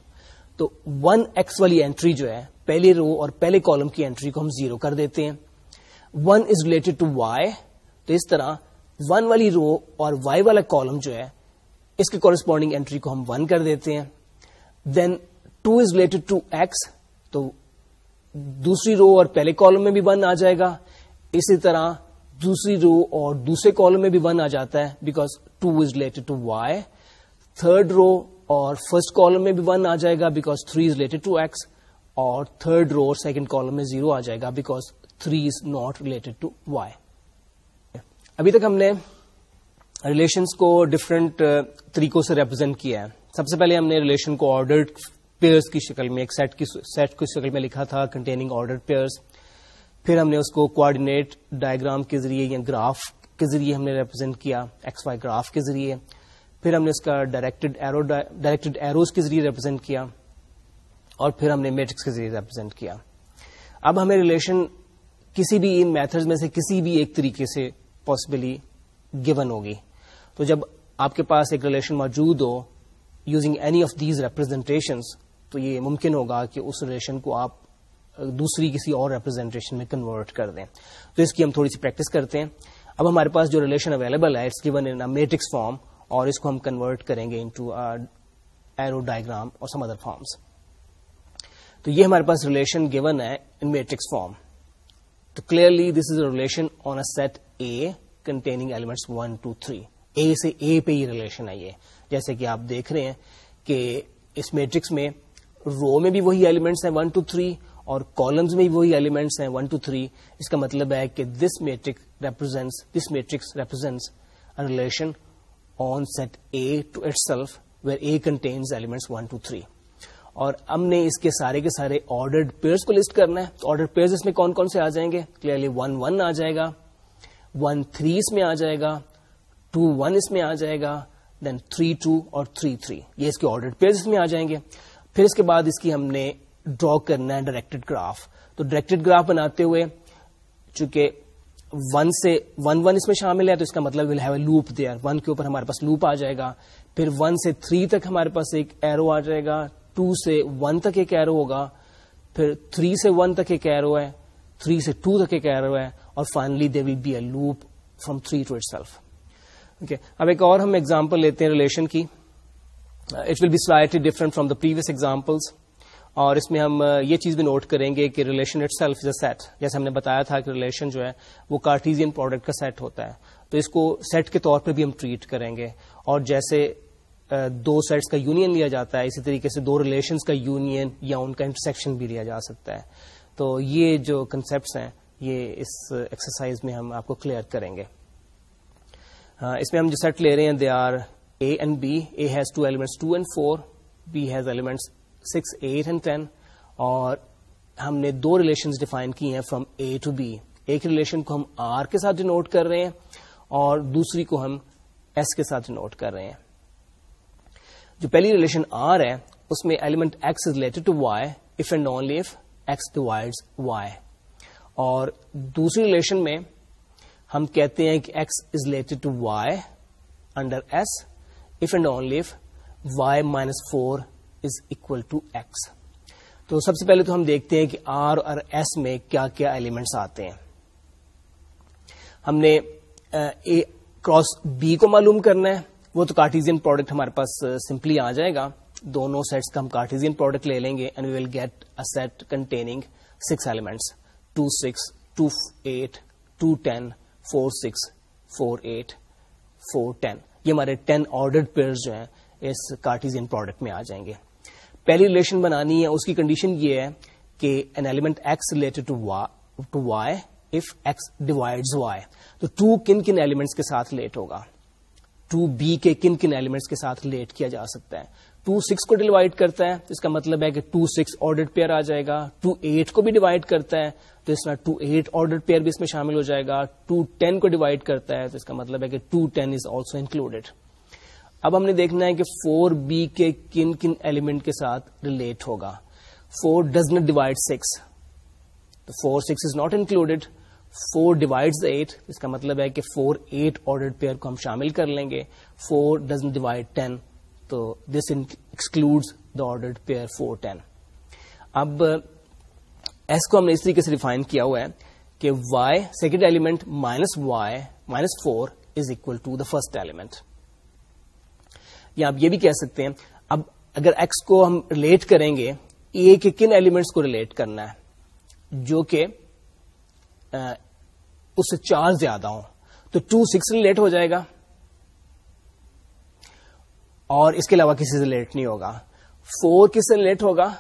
तो वन एक्स वाली एंट्री जो है पहले रो और पहले कॉलम की एंट्री को हम जीरो कर देते हैं one is related to y तो इस तरह वन वाली रो और वाई वाला कॉलम जो है इसके कॉरेस्पॉन्डिंग एंट्री को हम वन कर देते हैं then two is related to x तो दूसरी रो और पहले कॉलम में भी वन आ जाएगा इसी तरह दूसरी रो और दूसरे कॉलम में भी वन आ जाता है because two is related to y third row और फर्स्ट कॉलम में भी वन आ जाएगा because three is related to x और थर्ड रो और सेकेंड कॉलम में जीरो आ जाएगा because three is not related to y अभी तक हमने रिलेशंस को डिफरेंट uh, तरीकों से रिप्रेजेंट किया है सबसे पहले हमने रिलेशन को ऑर्डर्ड पेयर्स की शक्ल में एक सेट की सेट की शक्ल में लिखा था कंटेनिंग ऑर्डर पेयर्स फिर हमने उसको कोऑर्डिनेट डायग्राम के जरिए या ग्राफ के जरिए हमने रिप्रेजेंट किया एक्स वाई ग्राफ के जरिए फिर हमने उसका डायरेक्टेड एरो डायरेक्टेड एरोज के जरिए रिप्रेजेंट किया और फिर हमने मैट्रिक्स के जरिए रिप्रेजेंट किया अब हमें रिलेशन किसी भी इन मेथड्स में से किसी भी एक तरीके से पॉसिबली गिवन होगी तो जब आपके पास एक रिलेशन मौजूद हो using any of these representations तो ये मुमकिन होगा कि उस रिलेशन को आप दूसरी किसी और रिप्रेजेंटेशन में कन्वर्ट कर दें तो इसकी हम थोड़ी सी प्रैक्टिस करते हैं अब हमारे पास जो रिलेशन अवेलेबल है it's given in a matrix form और इसको हम कन्वर्ट करेंगे इनटू एरो डायग्राम और सम अदर फॉर्म्स तो ये हमारे पास रिलेशन गिवन है इन मैट्रिक्स फॉर्म तो clearly this is a relation on a set A containing elements one two three A से ए पे ही रिलेशन है ये जैसे कि आप देख रहे हैं कि इस मैट्रिक्स में रो में भी वही एलिमेंट्स हैं वन टू थ्री और कॉलम्स में भी वही एलिमेंट्स हैं वन टू थ्री इसका मतलब है कि this matrix represents this matrix represents a relation on set A to itself where A contains elements 1 2 3 और हमने इसके सारे के सारे ऑर्डर्ड पेयर्स को लिस्ट करना है तो ऑर्डर्ड पेयर्स इसमें कौन कौन से आ जाएंगे क्लियरली वन वन आ जाएगा वन थ्री इसमें आ जाएगा टू वन इसमें आ जाएगा देन थ्री टू और थ्री थ्री ये इसके ऑर्डर्ड पेयर्स इसमें आ जाएंगे फिर इसके बाद इसकी हमने ड्रॉ करना है डायरेक्टेड ग्राफ तो डायरेक्टेड ग्राफ बनाते हुए चूंकि वन से वन वन इसमें शामिल है तो इसका मतलब will have a loop there one के ऊपर हमारे पास लूप आ जाएगा फिर वन से थ्री तक हमारे पास एक एरो आ जाएगा टू से वन तक एक एरो होगा फिर थ्री से वन तक एक एरो है थ्री से टू तक एक एरो है और finally there will be a loop from three to itself okay अब एक और हम एग्जाम्पल लेते हैं रिलेशन की it will be slightly different from the previous examples और इसमें हम uh, ये चीज भी नोट करेंगे कि relation itself is a set जैसे हमने बताया था कि रिलेशन जो है वो कार्टीजियन प्रोडक्ट का सेट होता है तो इसको सेट के तौर पर भी हम ट्रीट करेंगे और जैसे uh, दो सेट्स का यूनियन लिया जाता है इसी तरीके से दो रिलेशंस का यूनियन या उनका इंटरसेक्शन भी लिया जा सकता है तो ये जो कंसेप्ट हैं ये इस एक्सरसाइज uh, में हम आपको क्लियर करेंगे इसमें हम जो सेट ले रहे हैं they are A and B. A has two elements 2 and 4. B has elements 6, 8 and 10. और हमने दो रिलेशन डिफाइन किए हैं फ्रॉम ए टू बी एक रिलेशन को हम आर के साथ डिनोट कर रहे हैं और दूसरी को हम एस के साथ डिनोट कर रहे हैं जो पहली रिलेशन आर है उसमें element x is related to y if and only if x divides y और दूसरी रिलेशन में हम कहते हैं कि x is related to y under S if and only if y minus four is equal to x तो सबसे पहले तो हम देखते हैं कि r और s में क्या क्या एलिमेंट्स आते हैं हमने ए क्रॉस बी को मालूम करना है वो तो कार्टिजियन प्रोडक्ट हमारे पास सिंपली आ जाएगा दोनों सेट्स का हम कार्टिजियन प्रोडक्ट ले लेंगे and we will get a set containing six elements two six two eight two ten four six four eight four ten ये हमारे टेन ऑर्डर्ड पेयर जो हैं इस कार्टिजियन प्रोडक्ट में आ जाएंगे पहली रिलेशन बनानी है उसकी कंडीशन ये है कि an element x related to y if x divides y तो टू किन किन एलिमेंट्स के साथ लेट होगा टू बी के किन किन एलिमेंट्स के साथ लेट किया जा सकता है टू सिक्स को डिवाइड करता है तो इसका मतलब है कि टू सिक्स ऑर्डर्ड पेयर आ जाएगा टू एट को भी डिवाइड करता है तो इस तरह टू एट ऑर्डर पेयर भी इसमें शामिल हो जाएगा टू टेन को डिवाइड करता है तो इसका मतलब है कि two ten is also included अब हमने देखना है कि फोर बी के किन किन एलिमेंट के साथ रिलेट होगा four does not divide six तो four six is not included four divides eight इसका मतलब है कि फोर एट ऑर्डर पेयर को हम शामिल कर लेंगे फोर डज डिवाइड टेन तो this excludes the order pair four ten अब एस को हमने इस तरीके से डिफाइन किया हुआ है कि y second element minus y minus four is equal to the first element या आप ये भी कह सकते हैं अब अगर एक्स को हम रिलेट करेंगे ए के किन एलिमेंट्स को रिलेट करना है जो कि उससे चार ज्यादा हो तो टू सिक्स रिलेट हो जाएगा और इसके अलावा किसी से रिलेट नहीं होगा फोर किससे रिलेट होगा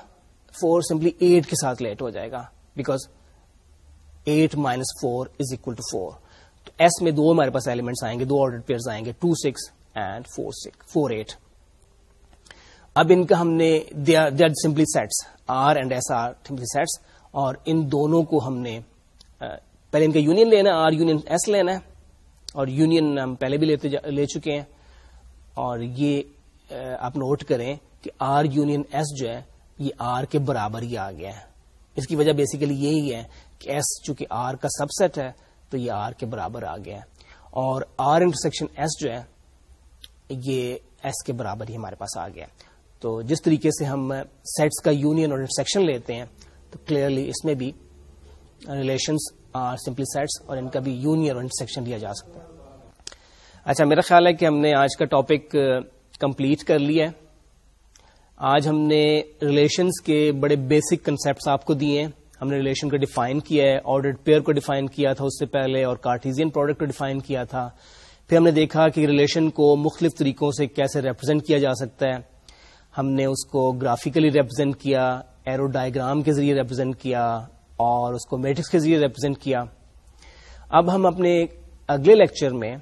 फोर सिंपली एट के साथ रिलेट हो जाएगा because eight minus four is equal to four तो एस में दो हमारे पास एलिमेंट्स आएंगे दो ऑर्डर पेयर आएंगे two six and four six four eight अब इनका हमने they are simply sets R and S are simply sets और इन दोनों को हमने पहले इनका यूनियन लेना है आर यूनियन एस लेना है और यूनियन हम पहले भी लेते ले चुके हैं और ये आप नोट करें कि आर यूनियन एस जो है ये आर के बराबर ही आ गया है इसकी वजह बेसिकली यही है कि एस चूंकि आर का सबसेट है तो ये आर के बराबर आ गया है और आर इंटरसेक्शन एस जो है ये एस के बराबर ही हमारे पास आ गया तो जिस तरीके से हम सेट्स का यूनियन और इंटरसेक्शन लेते हैं तो क्लियरली इसमें भी रिलेशन आर सिंपली सेट्स और इनका भी यूनियन और इंटरसेक्शन लिया जा सकता है अच्छा मेरा ख्याल है कि हमने आज का टॉपिक कंप्लीट कर लिया है आज हमने रिलेशंस के बड़े बेसिक कंसेप्ट आपको दिए हैं हमने रिलेशन को डिफाइन किया है ऑर्डर्ड पेयर को डिफाइन किया था उससे पहले और कार्टिजियन प्रोडक्ट को डिफाइन किया था फिर हमने देखा कि रिलेशन को मुख्तलिफ तरीकों से कैसे रिप्रेजेंट किया जा सकता है हमने उसको ग्राफिकली रिप्रेजेंट किया एरो डायग्राम के जरिए रिप्रेजेंट किया और उसको मैट्रिक्स के जरिए रिप्रेजेंट किया अब हम अपने अगले लेक्चर में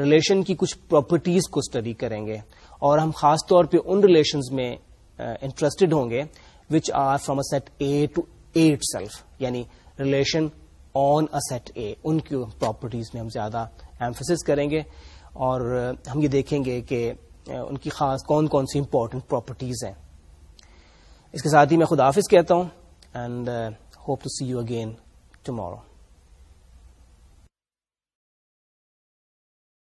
रिलेशन की कुछ प्रॉपर्टीज को स्टडी करेंगे और हम खास तौर पे उन रिलेशंस में इंटरेस्टेड uh, होंगे which are from a set A to A itself यानी relation on a set A उनकी प्रॉपर्टीज में हम ज्यादा एम्फोसिस करेंगे और uh, हम ये देखेंगे कि uh, उनकी खास कौन कौन सी इंपॉर्टेंट प्रॉपर्टीज हैं इसके साथ ही मैं खुदाफिज कहता हूं and hope to see you again tomorrow